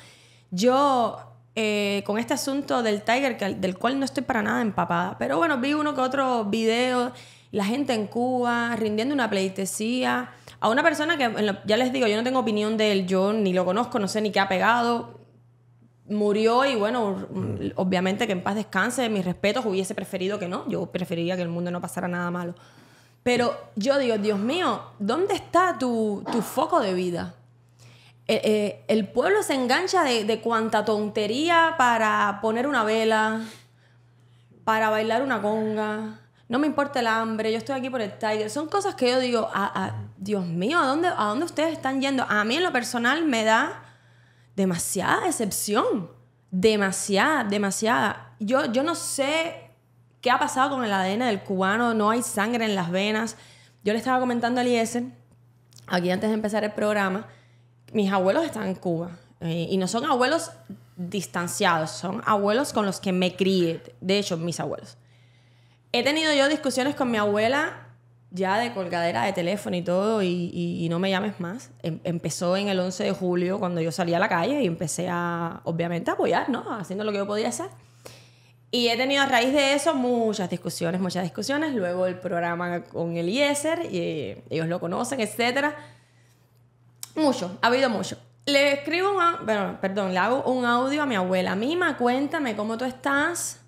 Yo, eh, con este asunto del Tiger, del cual no estoy para nada empapada, pero bueno, vi uno que otro video, la gente en Cuba rindiendo una pleitesía a una persona que, ya les digo, yo no tengo opinión de él, yo ni lo conozco, no sé ni qué ha pegado, murió y bueno, mm. obviamente que en paz descanse, mis respetos, hubiese preferido que no, yo preferiría que el mundo no pasara nada malo. Pero yo digo, Dios mío, ¿dónde está tu, tu foco de vida? Eh, eh, el pueblo se engancha de, de cuanta tontería para poner una vela, para bailar una conga, no me importa el hambre, yo estoy aquí por el Tiger. Son cosas que yo digo, a, Dios mío, ¿a dónde, ¿a dónde ustedes están yendo? A mí en lo personal me da demasiada excepción. Demasiada, demasiada. Yo, yo no sé qué ha pasado con el ADN del cubano, no hay sangre en las venas. Yo le estaba comentando a Eliezer, aquí antes de empezar el programa, mis abuelos están en Cuba. Eh, y no son abuelos distanciados, son abuelos con los que me críe De hecho, mis abuelos. He tenido yo discusiones con mi abuela ya de colgadera de teléfono y todo, y, no me llames más. Em, empezó en el 11 de julio cuando yo salí a la calle y empecé a, obviamente, apoyar, ¿no? Haciendo lo que yo podía hacer. Y he tenido a raíz de eso muchas discusiones, muchas discusiones. Luego el programa con el IESER, y eh, ellos lo conocen, etc. Mucho, ha habido mucho. Le escribo, un, perdón, le hago un audio a mi abuela. Mima, cuéntame cómo tú estás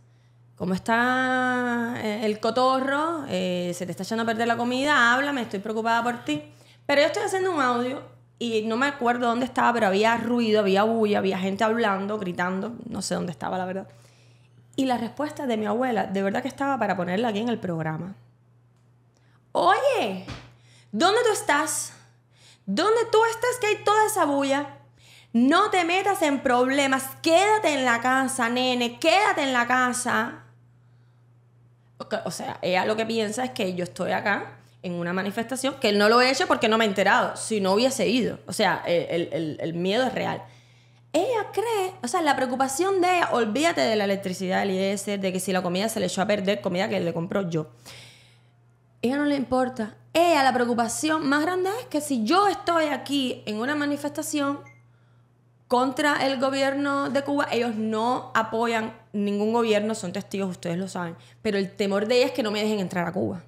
¿Cómo está eh, el cotorro? Eh, ¿Se te está echando a perder la comida? Háblame, estoy preocupada por ti. Pero yo estoy haciendo un audio y no me acuerdo dónde estaba, pero había ruido, había bulla, había gente hablando, gritando, no sé dónde estaba, la verdad. Y la respuesta de mi abuela, de verdad que estaba para ponerla aquí en el programa. Oye, ¿dónde tú estás? ¿Dónde tú estás que hay toda esa bulla? No te metas en problemas, quédate en la casa, nene, quédate en la casa o sea, ella lo que piensa es que yo estoy acá en una manifestación, que él no lo he hecho porque no me ha enterado, si no hubiese ido. O sea, el, miedo es real. Ella cree, o sea, la preocupación de ella, olvídate de la electricidad del IDS, de que si la comida se le echó a perder, comida que le compró yo. Ella no le importa. Ella, la preocupación más grande es que si yo estoy aquí en una manifestación contra el gobierno de Cuba, ellos no apoyan ningún gobierno son testigos, ustedes lo saben, pero el temor de ella es que no me dejen entrar a Cuba.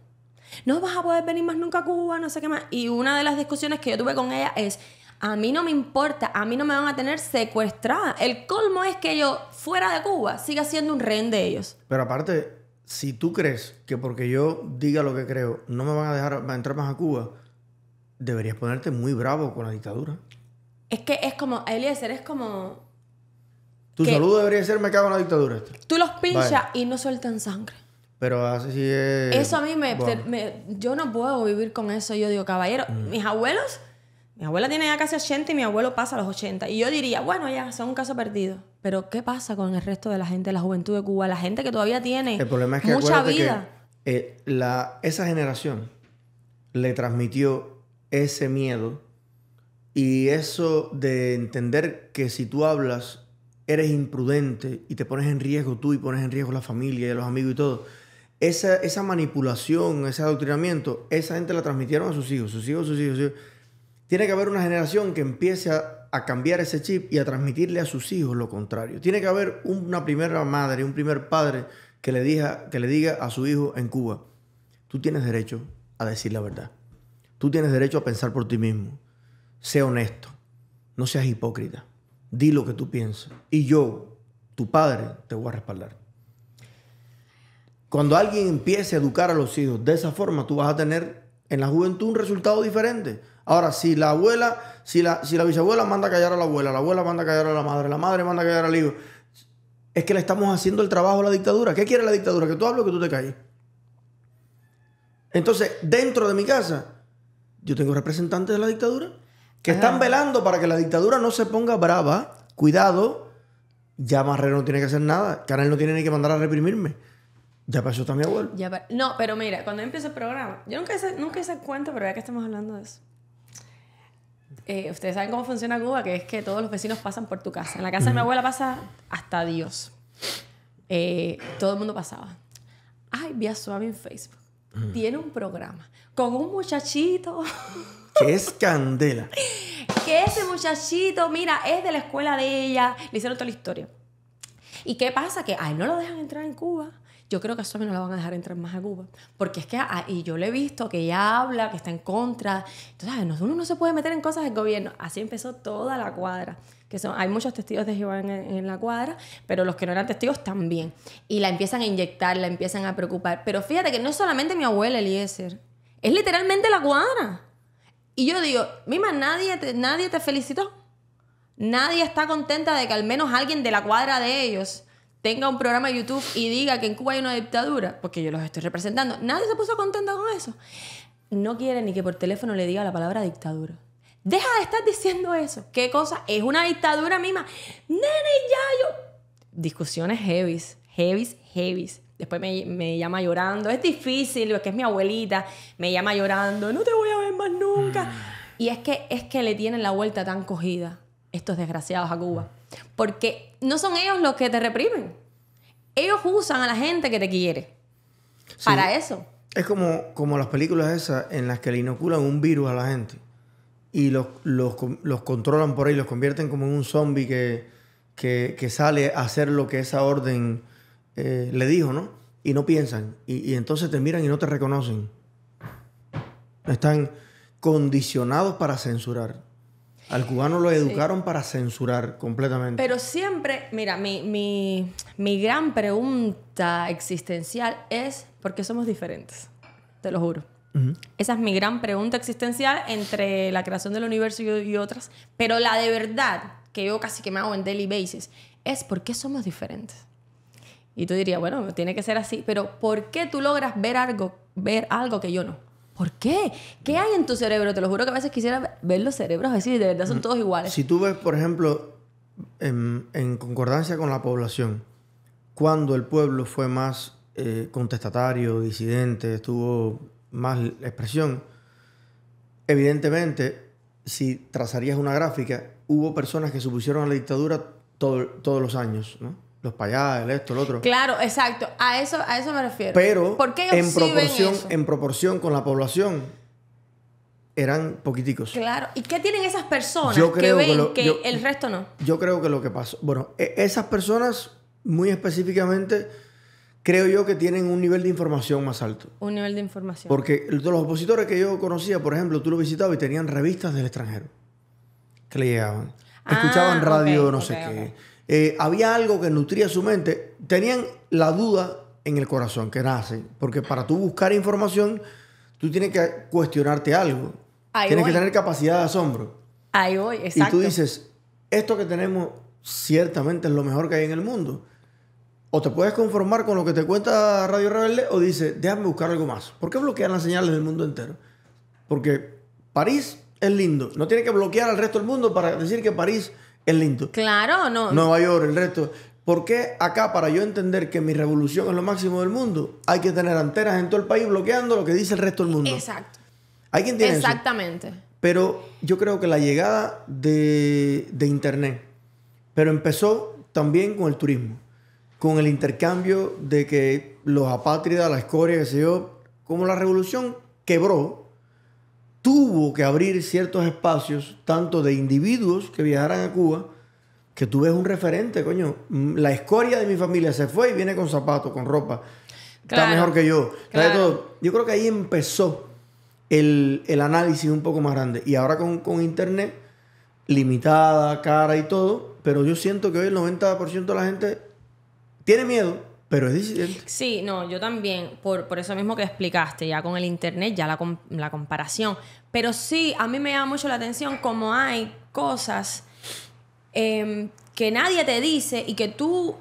No vas a poder venir más nunca a Cuba, no sé qué más. Y una de las discusiones que yo tuve con ella es, a mí no me importa, a mí no me van a tener secuestrada. El colmo es que yo, fuera de Cuba, siga siendo un rehén de ellos. Pero aparte, si tú crees que porque yo diga lo que creo, no me van a dejar entrar más a Cuba, deberías ponerte muy bravo con la dictadura. Es que es como, Eliezer es como, tu salud debería ser me cago en la dictadura. Tú los pinchas y no sueltan sangre. Pero así es... Eso a mí me, Yo no puedo vivir con eso. Yo digo, caballero, mm. mis abuelos... Mi abuela tiene ya casi 80 y mi abuelo pasa a los 80. Y yo diría, bueno, ya, son un caso perdido. Pero, ¿qué pasa con el resto de la gente, la juventud de Cuba? La gente que todavía tiene el problema mucha vida. Eh, esa generación le transmitió ese miedo y eso de entender que si tú hablas eres imprudente y te pones en riesgo tú y pones en riesgo la familia y los amigos y todo. Esa, manipulación, ese adoctrinamiento, esa gente la transmitieron a sus hijos, sus hijos, sus hijos, sus hijos. Tiene que haber una generación que empiece a, a cambiar ese chip y a transmitirle a sus hijos lo contrario. Tiene que haber una primera madre, un primer padre que le diga, que le diga a su hijo en Cuba, tú tienes derecho a decir la verdad. Tú tienes derecho a pensar por ti mismo. Sé honesto. No seas hipócrita di lo que tú piensas y yo, tu padre, te voy a respaldar. Cuando alguien empiece a educar a los hijos de esa forma, tú vas a tener en la juventud un resultado diferente. Ahora, si la abuela, si la, si la bisabuela manda a callar a la abuela, la abuela manda a callar a la madre, la madre manda a callar al hijo, es que le estamos haciendo el trabajo a la dictadura. ¿Qué quiere la dictadura? Que tú hables o que tú te calles. Entonces, dentro de mi casa, yo tengo representantes de la dictadura que están velando para que la dictadura no se ponga brava. Cuidado, ya Marrero no tiene que hacer nada. Canal no tiene ni que mandar a reprimirme. Ya pasó también mi abuelo. no, pero mira, cuando empieza el programa, yo nunca hice, nunca hice cuenta, pero ya que estamos hablando de eso. Eh, ustedes saben cómo funciona Cuba, que es que todos los vecinos pasan por tu casa. En la casa de mi abuela pasa hasta Dios. Eh, todo el mundo pasaba. Ay, vi a en Facebook tiene un programa con un muchachito. *laughs* qué es Candela. que ese muchachito, mira, es de la escuela de ella. Le hicieron toda la historia. ¿Y qué pasa? Que a él no lo dejan entrar en Cuba. Yo creo que a mí no la van a dejar entrar más a Cuba. Porque es que, ah, y yo le he visto que ella habla, que está en contra. Entonces, uno no se puede meter en cosas del gobierno. Así empezó toda la cuadra que son, hay muchos testigos de Jehová en, la cuadra, pero los que no eran testigos también. Y la empiezan a inyectar, la empiezan a preocupar. Pero fíjate que no es solamente mi abuela Eliezer, es literalmente la cuadra. Y yo digo, misma nadie nadie te felicitó. Nadie está contenta de que al menos alguien de la cuadra de ellos tenga un programa de YouTube y diga que en Cuba hay una dictadura, porque yo los estoy representando. Nadie se puso contenta con eso. No quiere ni que por teléfono le diga la palabra dictadura. Deja de estar diciendo eso. ¿Qué cosa? Es una dictadura misma. Nene, ya yo. Discusiones heavies, heavies, heavies. Después me, llama llorando. Es difícil, es que es mi abuelita. Me llama llorando. No te voy a ver más nunca. Mm. Y es que, es que le tienen la vuelta tan cogida estos desgraciados a Cuba. Porque no son ellos los que te reprimen. Ellos usan a la gente que te quiere. Para eso. Es como, como las películas esas en las que le inoculan un virus a la gente y los, los, los, controlan por ahí, los convierten como en un zombie que, que, sale a hacer lo que esa orden eh, le dijo, ¿no? Y no piensan. Y, entonces te miran y no te reconocen. Están condicionados para censurar. Al cubano lo educaron para censurar completamente. Pero siempre, mira, mi, mi, mi gran pregunta existencial es, ¿por qué somos diferentes? Te lo juro. Esa es mi gran pregunta existencial entre la creación del universo y, otras. Pero la de verdad que yo casi que me hago en daily basis es por qué somos diferentes. Y tú dirías, bueno, tiene que ser así, pero ¿por qué tú logras ver algo, ver algo que yo no? ¿Por qué? ¿Qué hay en tu cerebro? Te lo juro que a veces quisiera ver los cerebros decir de verdad son mm. todos iguales. Si tú ves, por ejemplo, en, concordancia con la población, cuando el pueblo fue más eh, contestatario, disidente, estuvo más expresión. Evidentemente, si trazarías una gráfica, hubo personas que supusieron a la dictadura todos los años, ¿no? Los payas, el esto, el otro. Claro, exacto. A eso, a eso me refiero. Pero ¿Por qué en, proporción, en proporción con la población eran poquiticos. Claro. ¿Y qué tienen esas personas que ven que, el resto no? Yo creo que lo que pasó... Bueno, e-, esas personas muy específicamente creo yo que tienen un nivel de información más alto. Un nivel de información. Porque los opositores que yo conocía, por ejemplo, tú lo visitabas y tenían revistas del extranjero que le ah, Escuchaban radio, no sé qué. Eh, había algo que nutría su mente. Tenían la duda en el corazón que nace. Porque para tú buscar información, tú tienes que cuestionarte algo. tienes que tener capacidad de asombro. Ahí voy, exacto. Y tú dices, esto que tenemos ciertamente es lo mejor que hay en el mundo o te puedes conformar con lo que te cuenta Radio Rebelde o dice, déjame buscar algo más. ¿Por qué bloquean las señales del mundo entero? Porque París es lindo. No tiene que bloquear al resto del mundo para decir que París es lindo. Claro, no. Nueva York, el resto. ¿Por qué acá, para yo entender que mi revolución es lo máximo del mundo, hay que tener antenas en todo el país bloqueando lo que dice el resto del mundo? Exacto. Hay quien tiene Exactamente. Pero yo creo que la llegada de Internet, pero empezó también con el turismo con el intercambio de que los apátridas, la escoria, qué sé yo, como la revolución quebró, tuvo que abrir ciertos espacios, tanto de individuos que viajaran a Cuba, que tú ves un referente, coño. Mm, la escoria de mi familia se fue y viene con zapatos, con ropa. Está mejor que yo. Claro. Yo creo que ahí empezó el, el, análisis un poco más grande. Y ahora con, con internet, limitada, cara y todo, pero yo siento que hoy el 90% de la gente tiene miedo, pero es disidente. Sí, no, yo también, por, eso mismo que explicaste, ya con el internet, ya la, comparación. Pero sí, a mí me llama mucho la atención cómo hay cosas em, que nadie te dice y que tú,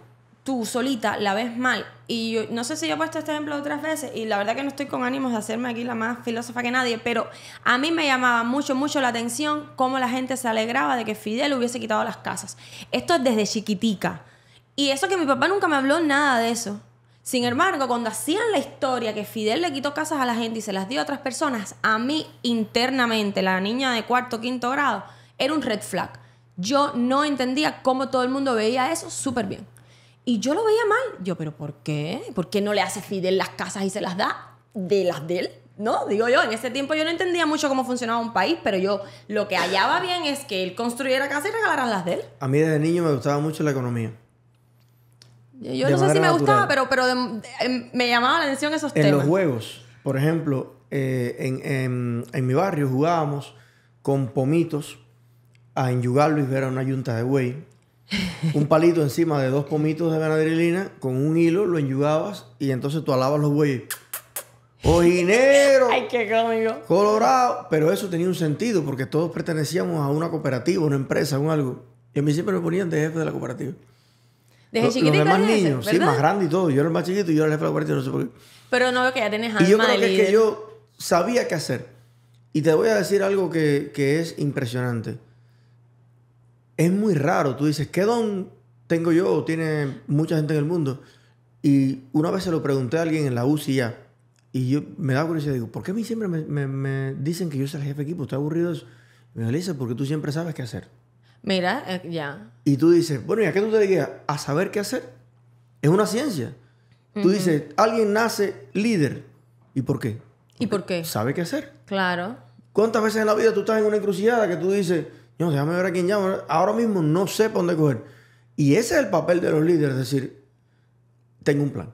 tú solita la ves mal. Y yo, no sé si yo he puesto este ejemplo otras veces y la verdad que no estoy con ánimos de hacerme aquí la más filósofa que nadie, pero a mí me llamaba mucho, mucho la atención cómo la gente se alegraba de que Fidel hubiese quitado las casas. Esto es desde chiquitica. Y eso que mi papá nunca me habló nada de eso. Sin embargo, cuando hacían la historia que Fidel le quitó casas a la gente y se las dio a otras personas, a mí internamente, la niña de cuarto, o quinto grado, era un red flag. Yo no entendía cómo todo el mundo veía eso súper bien. Y yo lo veía mal. Yo, pero ¿por qué? ¿Por qué no le hace Fidel las casas y se las da de las de él? No, digo yo, en ese tiempo yo no entendía mucho cómo funcionaba un país, pero yo lo que hallaba bien es que él construyera casas y regalara las de él. A mí desde niño me gustaba mucho la economía. Yo, no sé si me gustaba, pero, pero em, me llamaba la atención esos temas. En los juegos, por ejemplo, eh, en, mi barrio jugábamos con pomitos a enyugarlo y ver a una yunta de buey. Un palito encima de dos pomitos de benadrilina con un hilo lo enyugabas y entonces tú alabas los bueyes. Ojinero. *laughs* Ay, qué cómico. Colorado. Pero eso tenía un sentido porque todos pertenecíamos a una cooperativa, una empresa, un algo. Y a mí siempre me ponían de jefe de la cooperativa. Desde chiquitita. Los demás niños, sí, más grande y todo. Yo era el más chiquito y yo era el jefe de la guardia, no sé por qué. Pero no veo que ya tenés alma Y yo creo que, Es que yo sabía qué hacer. Y te voy a decir algo que, que es impresionante. Es muy raro. Tú dices, ¿qué don tengo yo? Tiene mucha gente en el mundo. Y una vez se lo pregunté a alguien en la UCI ya. Y yo me daba curiosidad, digo, ¿por qué a mí siempre me, me, me dicen que yo soy el jefe de equipo? ¿Está aburrido eso? me dice, porque tú siempre sabes qué hacer. Mira, eh, ya. Y tú dices, bueno, ¿y a qué tú te dedicas? A saber qué hacer. Es una ciencia. Tú dices, alguien nace líder. ¿Y por qué? ¿Y por qué? Sabe qué hacer. Claro. ¿Cuántas veces en la vida tú estás en una encrucijada que tú dices, no, déjame ver a quién llamo? Ahora mismo no sé por dónde coger. Y ese es el papel de los líderes, es decir, tengo un plan.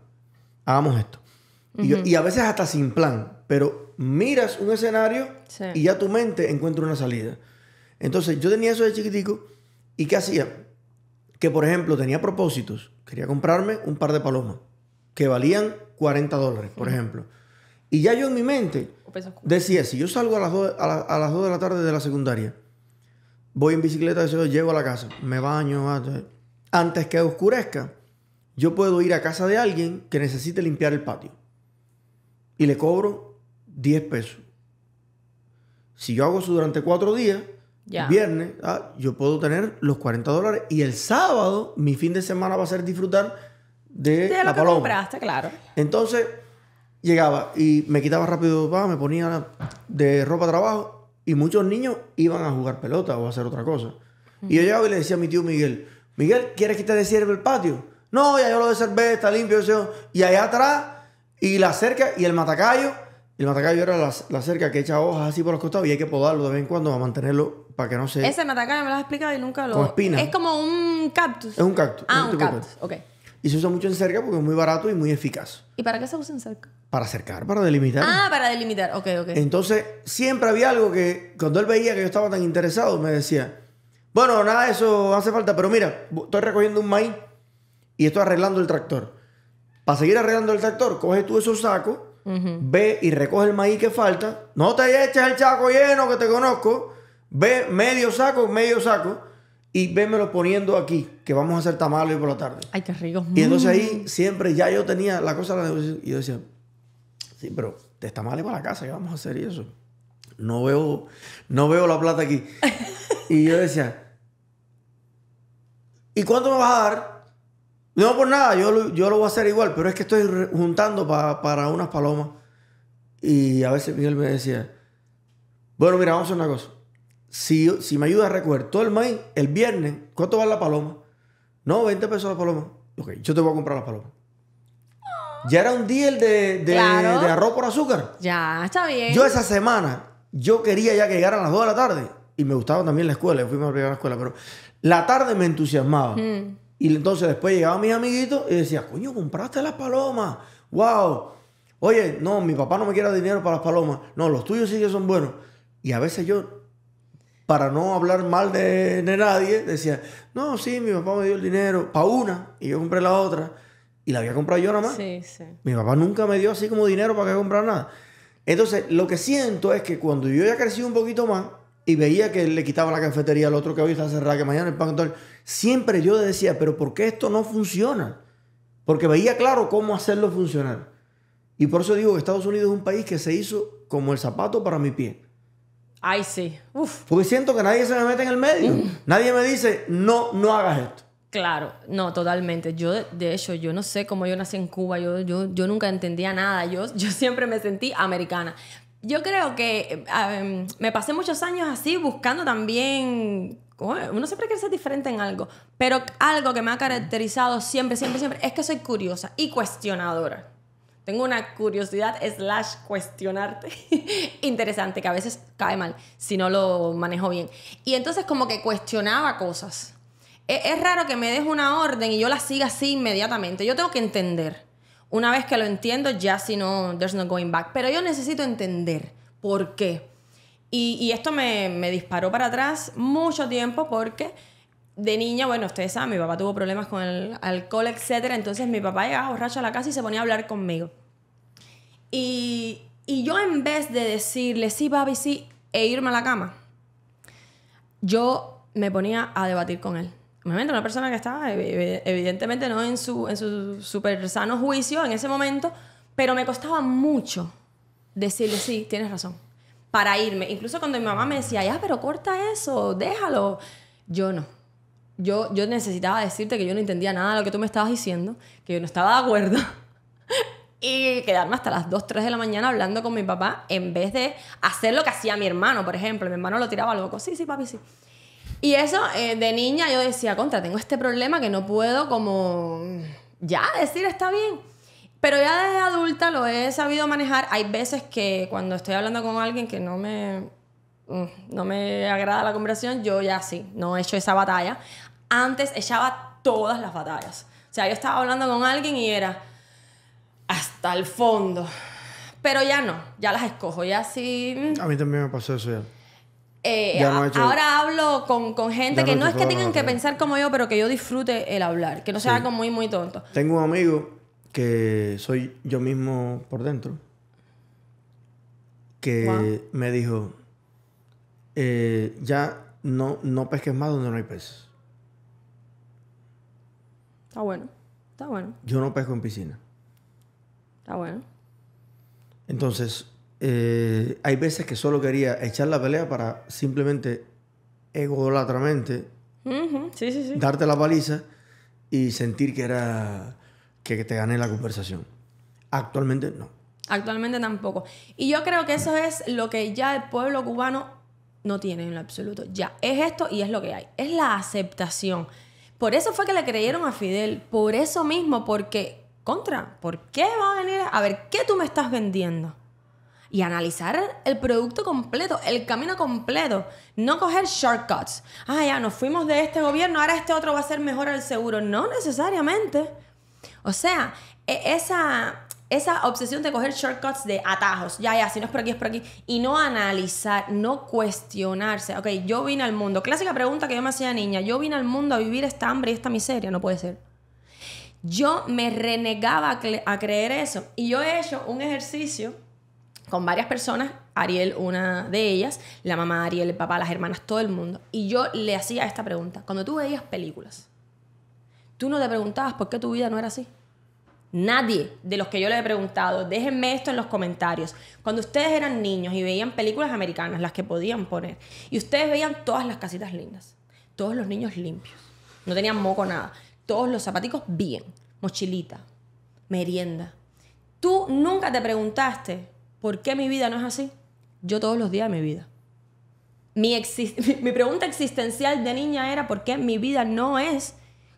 Hagamos esto. y, a veces hasta sin plan, pero miras un escenario y ya tu mente encuentra una salida. Entonces yo tenía eso de chiquitico y ¿qué hacía? Que por ejemplo tenía propósitos. Quería comprarme un par de palomas que valían 40 dólares, por ejemplo. Y ya yo en mi mente decía, si yo salgo a las, 2, a, las 2 de la tarde de la secundaria, voy en bicicleta, llego a la casa, me baño, ah, antes que oscurezca, yo puedo ir a casa de alguien que necesite limpiar el patio. Y le cobro 10 pesos. Si yo hago eso durante 4 días, Viernes, ah, yo puedo tener los 40 dólares y el sábado mi fin de semana va a ser disfrutar de, la lo que compraste, claro. Entonces llegaba y me quitaba rápido va me ponía de ropa trabajo y muchos niños iban a jugar pelota o a hacer otra cosa. Y yo llegaba y le decía a mi tío Miguel, Miguel, ¿quieres que te desierve el patio? No, ya yo lo deservé, está limpio, y allá atrás, y la cerca, y el matacayo, el matacayo era la, cerca que echa hojas así por los costados y hay que podarlo de vez en cuando para mantenerlo, para que no se... Ese matacayo me lo has explicado y nunca lo... Es como un cactus. Es un cactus. Ah, un cactus, Y se usa mucho en cerca porque es muy barato y muy eficaz. ¿Y para qué se usa en cerca? Para acercar, para delimitar. Ah, para delimitar, ok, ok. Entonces, siempre había algo que cuando él veía que yo estaba tan interesado, me decía, bueno, nada de eso hace falta, pero mira, estoy recogiendo un maíz y estoy arreglando el tractor. Para seguir arreglando el tractor, coge tú esos sacos Ve y recoge el maíz que falta. No te eches el chaco lleno que te conozco. Ve medio saco, medio saco. Y vémelo poniendo aquí, que vamos a hacer tamales hoy por la tarde. Ay, qué Y entonces ahí mm. siempre ya yo tenía la cosa la Y yo decía, sí, pero te tamales para la casa, que vamos a hacer? Y eso. No veo, no veo la plata aquí. *laughs* y yo decía, ¿y cuánto me vas a dar? No, por nada, yo lo, voy a hacer igual, pero es que estoy juntando para unas palomas. Y a veces Miguel me decía, bueno, mira, vamos a una cosa. Si, me ayuda a recoger todo el maíz, el viernes, ¿cuánto vale la paloma? No, 20 pesos la paloma. Ok, yo te voy a comprar la paloma. Ah. Ya era un día de, de, arroz por azúcar. Ya, está bien. Yo esa semana, yo quería ya que llegaran las 2 de la tarde. Y me gustaba también la escuela, yo fui a la escuela, pero la tarde me entusiasmaba. Mm. Y entonces después llegaba mis amiguitos y decía, coño, compraste las palomas. ¡Wow! Oye, no, mi papá no me quiere dinero para las palomas. No, los tuyos sí que son buenos. Y a veces yo, para no hablar mal de, de nadie, decía, no, sí, mi papá me dio el dinero para una y yo compré la otra. Y la había comprado yo nada más. Sí, sí. Mi papá nunca me dio así como dinero para que comprara nada. Entonces, lo que siento es que cuando yo ya crecí un poquito más, y veía que le quitaba la cafetería al otro que hoy está cerrada, que mañana el pan. siempre yo decía, pero ¿por qué esto no funciona? Porque veía claro cómo hacerlo funcionar. Y por eso digo que Estados Unidos es un país que se hizo como el zapato para mi pie. Ay, sí. Uf. Porque siento que nadie se me mete en el medio. Mm. Nadie me dice, no, no hagas esto. Claro, no, totalmente. Yo, de hecho, yo no sé cómo yo nací en Cuba, yo, yo, nunca entendía nada, yo, yo siempre me sentí americana yo creo que em, me pasé muchos años así buscando también. Uno siempre quiere ser diferente en algo, pero algo que me ha caracterizado siempre, siempre, siempre es que soy curiosa y cuestionadora. Tengo una curiosidad slash cuestionarte *laughs* interesante que a veces cae mal si no lo manejo bien. Y entonces como que cuestionaba cosas. Es, es raro que me des una orden y yo la siga así inmediatamente. Yo tengo que entender una vez que lo entiendo, ya si no, there's no going back. Pero yo necesito entender por qué. Y, esto me, disparó para atrás mucho tiempo porque de niña, bueno, ustedes saben, mi papá tuvo problemas con el alcohol, etc. Entonces mi papá llegaba borracho a la casa y se ponía a hablar conmigo. Y, y, yo en vez de decirle sí, papi, sí, e irme a la cama, yo me ponía a debatir con él obviamente una persona que estaba evidentemente no en su, en su super sano juicio en ese momento, pero me costaba mucho decirle, sí, tienes razón, para irme. Incluso cuando mi mamá me decía, ya, pero corta eso, déjalo. Yo no. Yo, yo necesitaba decirte que yo no entendía nada de lo que tú me estabas diciendo, que yo no estaba de acuerdo. *laughs* y quedarme hasta las 2, 3 de la mañana hablando con mi papá en vez de hacer lo que hacía mi hermano, por ejemplo. Mi hermano lo tiraba loco. Sí, sí, papi, sí. Y eso, eh, de niña yo decía, contra, tengo este problema que no puedo como ya decir está bien. Pero ya desde adulta lo he sabido manejar. Hay veces que cuando estoy hablando con alguien que no me, mm, no me agrada la conversación, yo ya sí, no he hecho esa batalla. Antes echaba todas las batallas. O sea, yo estaba hablando con alguien y era hasta el fondo. Pero ya no, ya las escojo, ya sí. Mm. A mí también me pasó eso ya. Eh, ahora hablo con, gente que no, es que tengan que pensar como yo, pero que yo disfrute el hablar, que no sea como muy, muy tonto. Tengo un amigo que soy yo mismo por dentro, que me dijo, eh, ya no, no pesques más donde no hay peces. Está bueno, está bueno. Yo no pesco en piscina. Está bueno. Entonces, eh, hay veces que solo quería echar la pelea para simplemente egolatramente darte la paliza y sentir que era que te gané la conversación. Actualmente no. Actualmente tampoco. Y yo creo que eso es lo que ya el pueblo cubano no tiene en lo absoluto. Ya, es esto y es lo que hay. Es la aceptación. Por eso fue que le creyeron a Fidel. Por eso mismo, porque, contra, ¿por qué va a venir? A ver, ¿qué tú me estás vendiendo? y analizar el producto completo, el camino completo, no coger shortcuts. Ah, ya nos fuimos de este gobierno, ahora este otro va a ser mejor al seguro. No necesariamente. O sea, e-, esa, esa obsesión de coger shortcuts de atajos, ya, ya, si no es por aquí, es por aquí, y no analizar, no cuestionarse. Ok, yo vine al mundo. Clásica pregunta que yo me hacía niña, yo vine al mundo a vivir esta hambre y esta miseria, no puede ser. Yo me renegaba a creer eso. Y yo he hecho un ejercicio con varias personas, Ariel una de ellas, la mamá Ariel, el papá, las hermanas, todo el mundo. Y yo le hacía esta pregunta. Cuando tú veías películas, tú no te preguntabas por qué tu vida no era así. Nadie de los que yo le he preguntado, déjenme esto en los comentarios. Cuando ustedes eran niños y veían películas americanas, las que podían poner, y ustedes veían todas las casitas lindas, todos los niños limpios, no tenían moco nada, todos los zapaticos bien, mochilita, merienda. Tú nunca te preguntaste ¿Por qué mi vida no es así? Yo todos los días de mi vida. Mi, *laughs* mi pregunta existencial de niña era ¿por qué mi vida no es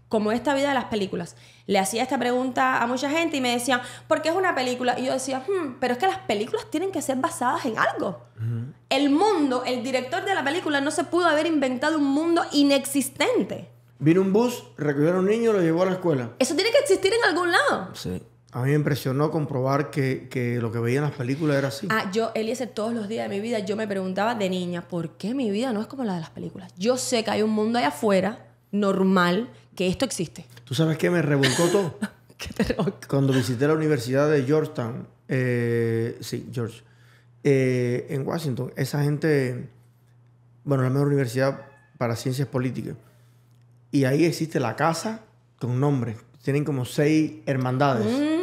como esta vida de las películas? Le hacía esta pregunta a mucha gente y me decían, ¿por qué es una película? Y yo decía, hmm, pero es que las películas tienen que ser basadas en algo. El mundo, el director de la película no se pudo haber inventado un mundo inexistente. Vino un bus, recogió a un niño y lo llevó a la escuela. Eso tiene que existir en algún lado. Sí. A mí me impresionó comprobar que, lo que veía en las películas era así. Ah, yo, Eliezer, todos los días de mi vida, yo me preguntaba de niña, ¿por qué mi vida no es como la de las películas? Yo sé que hay un mundo ahí afuera, normal, que esto existe. ¿Tú sabes qué me revolcó todo? *laughs* ¿Qué Cuando visité la Universidad de Georgetown, eh, sí, George, eh, en Washington, esa gente, bueno, la mejor universidad para ciencias políticas. Y ahí existe la casa con nombre. Tienen como seis hermandades. Mm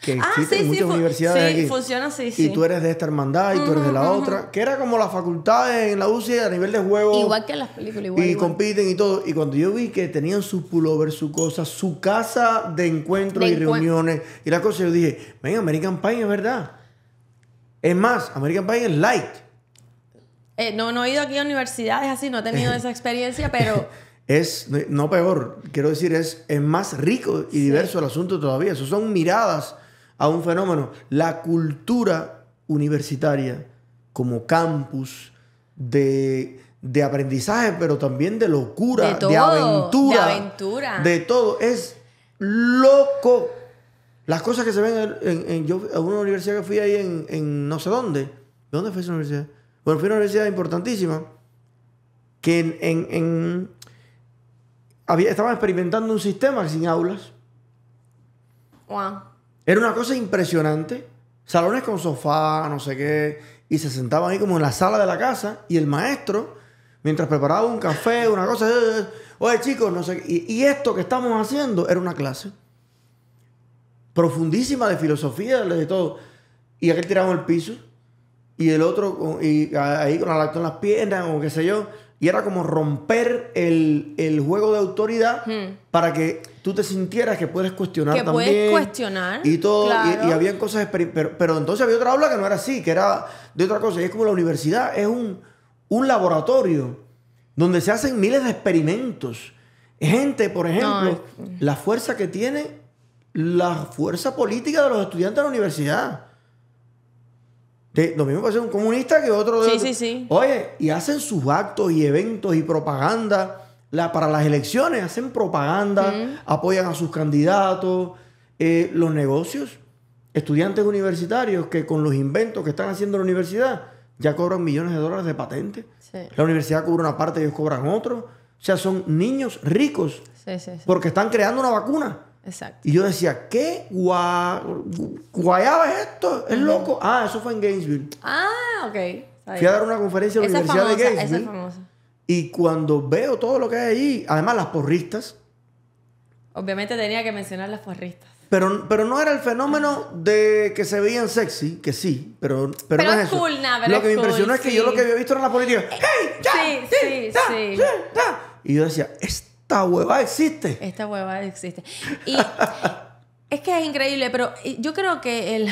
que existen ah, sí, muchas sí, universidades funciona así, Y tú eres de esta hermandad y tú eres de la otra, que era como las facultades en la UCI a nivel de juego. Igual que en las películas, igual. Y compiten y todo. Y cuando yo vi que tenían su pullover, su cosa, su casa de encuentros y reuniones y la cosa yo dije, venga American Pie es verdad. Es más, American Pie es light. Eh, no, no he ido aquí a universidades así, no he tenido *laughs* esa experiencia, pero... *laughs* es, no peor, quiero decir, es, es más rico y diverso el asunto todavía. Eso son miradas a un fenómeno. La cultura universitaria como campus de, aprendizaje, pero también de locura, de, aventura, de aventura, de todo. Es loco. Las cosas que se ven en, una universidad que fui ahí en, no sé dónde. dónde fue esa universidad? Bueno, fue una universidad importantísima que en, había, estaban experimentando un sistema sin aulas. Wow. Era una cosa impresionante. Salones con sofá, no sé qué. Y se sentaban ahí como en la sala de la casa. Y el maestro, mientras preparaba un café, una cosa. Eh, eh, eh, Oye, chicos, no sé qué. Y, esto que estamos haciendo era una clase. Profundísima de filosofía, de todo. Y aquel tiramos el piso. Y el otro, y ahí con las piernas, o qué sé yo. Y era como romper el, juego de autoridad hmm. para que tú te sintieras que puedes cuestionar que también. puedes cuestionar. Y todo. Y, había cosas. Pero, entonces había otra aula que no era así, que era de otra cosa. Y es como la universidad es un, laboratorio donde se hacen miles de experimentos. Gente, por ejemplo, la fuerza que tiene la fuerza política de los estudiantes de la universidad. De, lo mismo que un comunista que otro de sí, sí, sí. Oye, y hacen sus actos y eventos y propaganda. La, para las elecciones hacen propaganda, apoyan a sus candidatos. Eh, los negocios, estudiantes universitarios que con los inventos que están haciendo la universidad ya cobran millones de dólares de patentes. La universidad cobra una parte, ellos cobran otro. O sea, son niños ricos porque están creando una vacuna Exacto. Y yo decía, ¿qué guayaba es esto? ¿Es loco? Ah, eso fue en Gainesville. Ah, ok. Fui a dar una conferencia en la Universidad de Gainesville. Esa es famosa. Y cuando veo todo lo que hay allí, además las porristas. Obviamente tenía que mencionar las porristas. Pero, pero no era el fenómeno de que se veían sexy, que sí, pero, pero, pero no es, eso. Cool, pero lo que me impresionó es que yo lo que había visto era la política. Eh, ¡Hey! Ya, sí, sí, sí, Y yo decía, ¡esto! esta hueva existe. Esta hueva existe. Y *laughs* es que es increíble, pero eh, yo creo que el,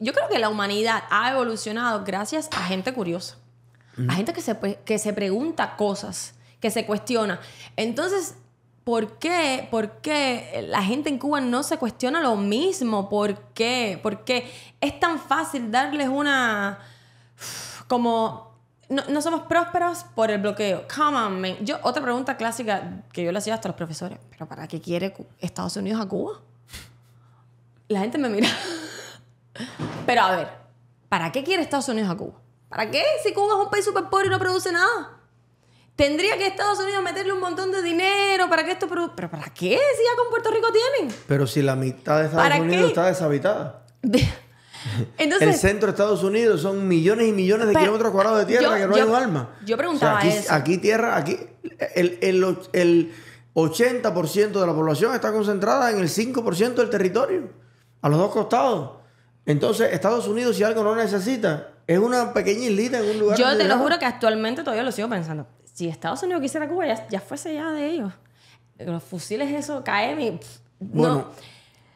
yo creo que la humanidad ha evolucionado gracias a gente curiosa, a gente que se, que se pregunta cosas, que se cuestiona. Entonces, ¿por qué, ¿por qué la gente en Cuba no se cuestiona lo mismo? ¿Por qué? ¿Por qué es tan fácil darles una... como no, somos prósperos por el bloqueo. Come on, man. Yo, otra pregunta clásica que yo le hacía hasta los profesores, ¿pero para qué quiere Estados Unidos a Cuba? La gente me mira. *laughs* Pero a ver, ¿para qué quiere Estados Unidos a Cuba? ¿Para qué? Si Cuba es un país súper pobre y no produce nada. Tendría que Estados Unidos meterle un montón de dinero para que esto produzca. ¿Pero para qué? Si ya con Puerto Rico tienen. Pero si la mitad de Estados Unidos está deshabitada. *laughs* *laughs* el centro de Estados Unidos son millones y millones de kilómetros cuadrados de tierra que no hay un alma. Yo preguntaba aquí, tierra, aquí el, 80% de la población está concentrada en el 5% del territorio, a los dos costados. Entonces, Estados Unidos, si algo no necesita, es una pequeña islita en un lugar. Yo te lo juro que actualmente todavía lo sigo pensando. Si Estados Unidos quisiera Cuba, ya, fuese ya de ellos. Los fusiles, eso, cae y no.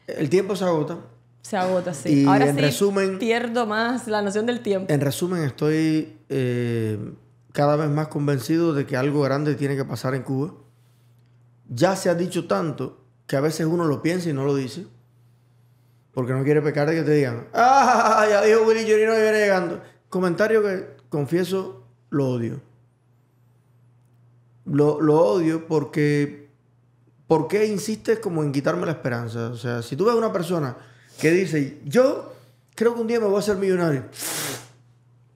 el tiempo se agota. Se agota, sí. Ahora en sí resumen, pierdo más la noción del tiempo. En resumen, estoy eh, cada vez más convencido de que algo grande tiene que pasar en Cuba. Ya se ha dicho tanto que a veces uno lo piensa y no lo dice. Porque no quiere pecar de que te digan, ¡ah! *laughs* Ya dijo Willy Chirino y viene llegando. Comentario que, confieso, lo odio. Lo, odio porque. ¿Por qué insistes como en quitarme la esperanza? O sea, si tú ves a una persona que dice, yo creo que un día me voy a hacer millonario.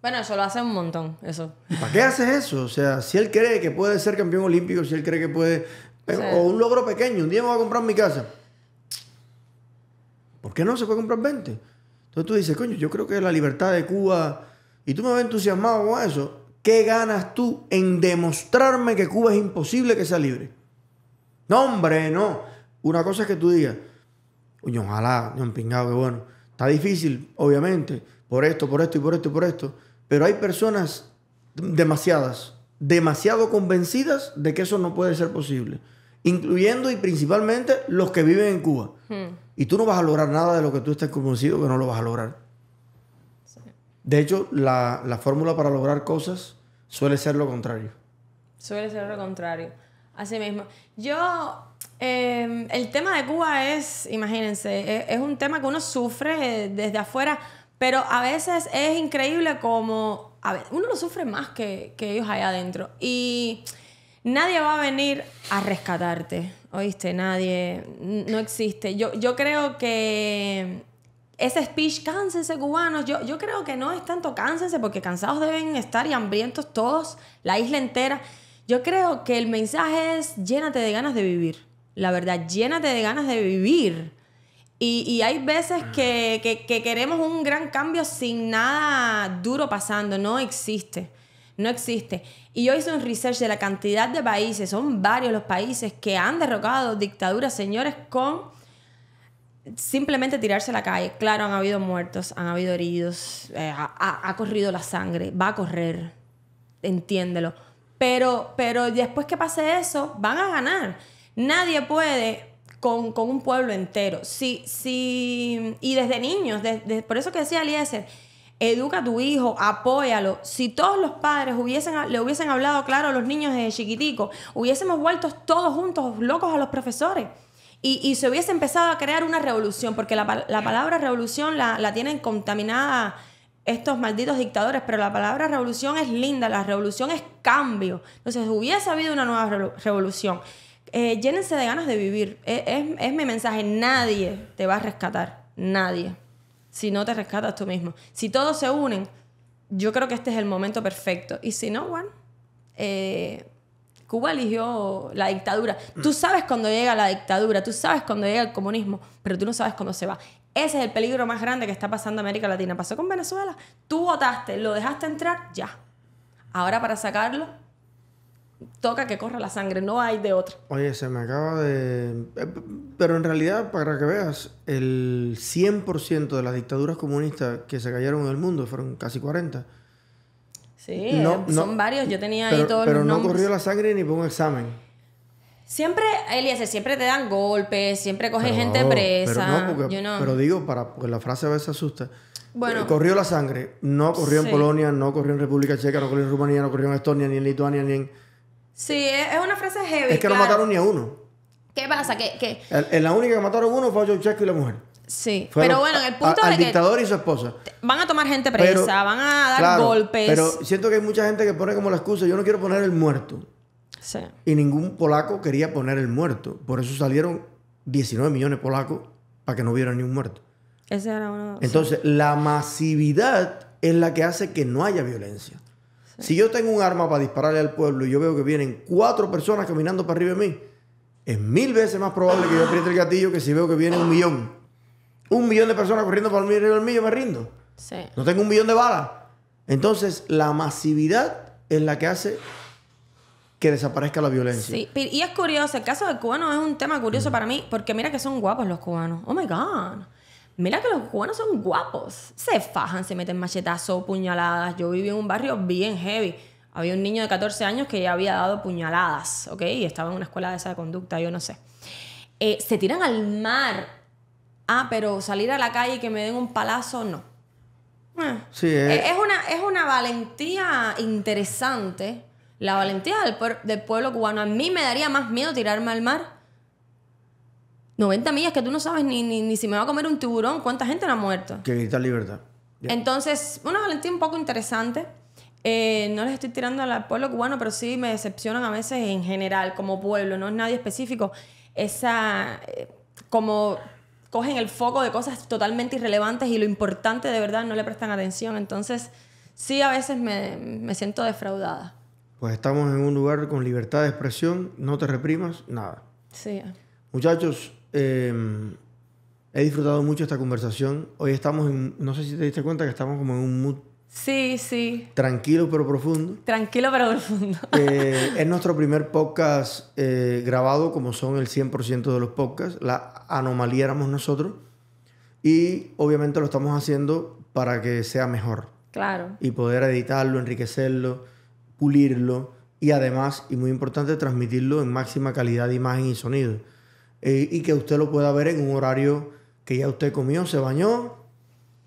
Bueno, eso lo hace un montón, eso. ¿Para qué haces eso? O sea, si él cree que puede ser campeón olímpico, si él cree que puede... Eh, o, un logro pequeño, un día me voy a comprar mi casa. ¿Por qué no se puede comprar 20? Entonces tú dices, coño, yo creo que la libertad de Cuba... Y tú me ves entusiasmado con eso. ¿Qué ganas tú en demostrarme que Cuba es imposible que sea libre? No, hombre, no. Una cosa es que tú digas, Oye, ojalá, un pingado, que bueno. Está difícil, obviamente, por esto, por esto y por esto y por esto. Pero hay personas demasiadas, demasiado convencidas de que eso no puede ser posible. Incluyendo y principalmente los que viven en Cuba. Hmm. Y tú no vas a lograr nada de lo que tú estés convencido que no lo vas a lograr. De hecho, la, la fórmula para lograr cosas suele ser lo contrario. Suele ser lo contrario. Así mismo. Yo Em, el tema de Cuba es, imagínense, e, es, un tema que uno sufre eh, desde afuera, pero a veces es increíble como a ver, uno lo sufre más que, ellos allá adentro. Y nadie va a venir a rescatarte, ¿oíste? Nadie, no existe. Yo, yo creo que ese speech, cánsense cubanos, yo, yo creo que no es tanto cánsense, porque cansados deben estar y hambrientos todos, la isla entera. Yo creo que el mensaje es llénate de ganas de vivir la verdad, llénate de ganas de vivir. Y, hay veces que, queremos un gran cambio sin nada duro pasando. No existe. No existe. Y yo hice un research de la cantidad de países, son varios los países que han derrocado dictaduras, señores, con simplemente tirarse a la calle. Claro, han habido muertos, han habido heridos, eh, ha, corrido la sangre, va a correr. Entiéndelo. Pero, pero después que pase eso, van a ganar. Nadie puede con, un pueblo entero. Sí, y desde niños, por eso que decía Eliezer, educa a tu hijo, apóyalo. Si todos los padres hubiesen, le hubiesen hablado claro a los niños desde chiquitico hubiésemos vuelto todos juntos locos a los profesores. Y, se hubiese empezado a crear una revolución, porque la, palabra revolución la, la, tienen contaminada estos malditos dictadores, pero la palabra revolución es linda, la revolución es cambio. Entonces hubiese habido una nueva revolución. Eh, llénense de ganas de vivir. E, es, mi mensaje. Nadie te va a rescatar. Nadie. Si no te rescatas tú mismo. Si todos se unen, yo creo que este es el momento perfecto. Y si no, bueno, eh, Cuba eligió la dictadura. Tú sabes cuando llega la dictadura, tú sabes cuando llega el comunismo, pero tú no sabes cuándo se va. Ese es el peligro más grande que está pasando América Latina. Pasó con Venezuela. Tú votaste, lo dejaste entrar, ya. Ahora para sacarlo toca que corra la sangre, no hay de otra. Oye, se me acaba de... Eh, pero en realidad, para que veas, el 100% de las dictaduras comunistas que se cayeron en el mundo, fueron casi 40. Sí, son varios, yo tenía pero, ahí todos no corrió la sangre ni por un examen. Siempre, Elias, siempre te dan golpes, siempre coges gente presa. Pero, no, porque, pero digo, para, porque la frase a veces asusta. Bueno, corrió la sangre, no corrió en Polonia, no corrió en República Checa, no corrió en Rumanía, no corrió en Estonia, ni en Lituania, ni en... Sí, es una frase heavy. Es que no mataron ni a uno. ¿Qué pasa? ¿Qué? la única que mataron a uno fue a y la mujer. Sí, pero bueno, el punto de al dictador y su esposa. Van a tomar gente presa, van a dar golpes. Pero siento que hay mucha gente que pone como la excusa, yo no quiero poner el muerto. Sí. Y ningún polaco quería poner el muerto. Por eso salieron 19 millones de polacos para que no hubiera ni un muerto. Ese era uno, Entonces, la masividad es la que hace que no haya violencia. Si yo tengo un arma para dispararle al pueblo y yo veo que vienen cuatro personas caminando para arriba de mí, es mil veces más probable que yo apriete el gatillo que si veo que viene un millón. Un millón de personas corriendo para arriba del mío, me rindo. No tengo un millón de balas. Entonces, la masividad es la que hace que desaparezca la violencia. Sí, y es curioso, el caso de cubanos es un tema curioso mm. para mí, porque mira que son guapos los cubanos. Oh my God. Mira que los cubanos son guapos. Se fajan, se meten machetazos, puñaladas. Yo viví en un barrio bien heavy. Había un niño de 14 años que ya había dado puñaladas, ¿ok? Y estaba en una escuela de esa conducta, yo no sé. Eh, se tiran al mar. Ah, pero salir a la calle y que me den un palazo, no. Eh. Sí, eh. Es, una, es una valentía interesante. La valentía del pueblo cubano. A mí me daría más miedo tirarme al mar 90 millas que tú no sabes ni, si me va a comer un tiburón, cuánta gente no ha muerto. Que grita libertad. Entonces, una valentía un poco interesante. Eh, no les estoy tirando al pueblo cubano, pero sí me decepcionan a veces en general, como pueblo, no es nadie específico. Esa. Eh, como cogen el foco de cosas totalmente irrelevantes y lo importante de verdad no le prestan atención. Entonces, sí, a veces me, me siento defraudada. Pues estamos en un lugar con libertad de expresión, no te reprimas, nada. Sí. Muchachos, Em, he disfrutado mucho esta conversación. Hoy estamos en, no sé si te diste cuenta que estamos como en un mood. Sí, sí. Tranquilo pero profundo. Tranquilo pero profundo. *laughs* Eh, es nuestro primer podcast eh, grabado, como son el 100% de los podcasts. La anomalía éramos nosotros. Y obviamente lo estamos haciendo para que sea mejor. Claro. Y poder editarlo, enriquecerlo, pulirlo y además, y muy importante, transmitirlo en máxima calidad de imagen y sonido. Eh, y que usted lo pueda ver en un horario que ya usted comió, se bañó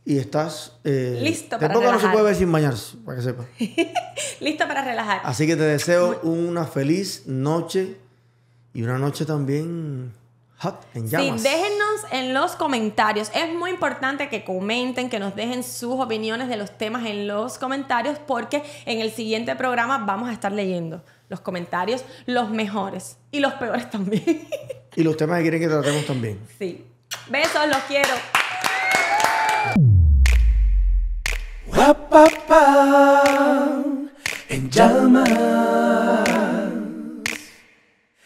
y estás... Eh, Listo para relajar. no se puede ver sin bañarse, para que sepa. *laughs* Listo para relajar. Así que te deseo una feliz noche y una noche también hot en llamas. Sí, déjennos en los comentarios. Es muy importante que comenten, que nos dejen sus opiniones de los temas en los comentarios porque en el siguiente programa vamos a estar leyendo los comentarios, los mejores y los peores también. *laughs* Y los temas que quieren que tratemos también. Sí. Besos, los quiero. En llamas.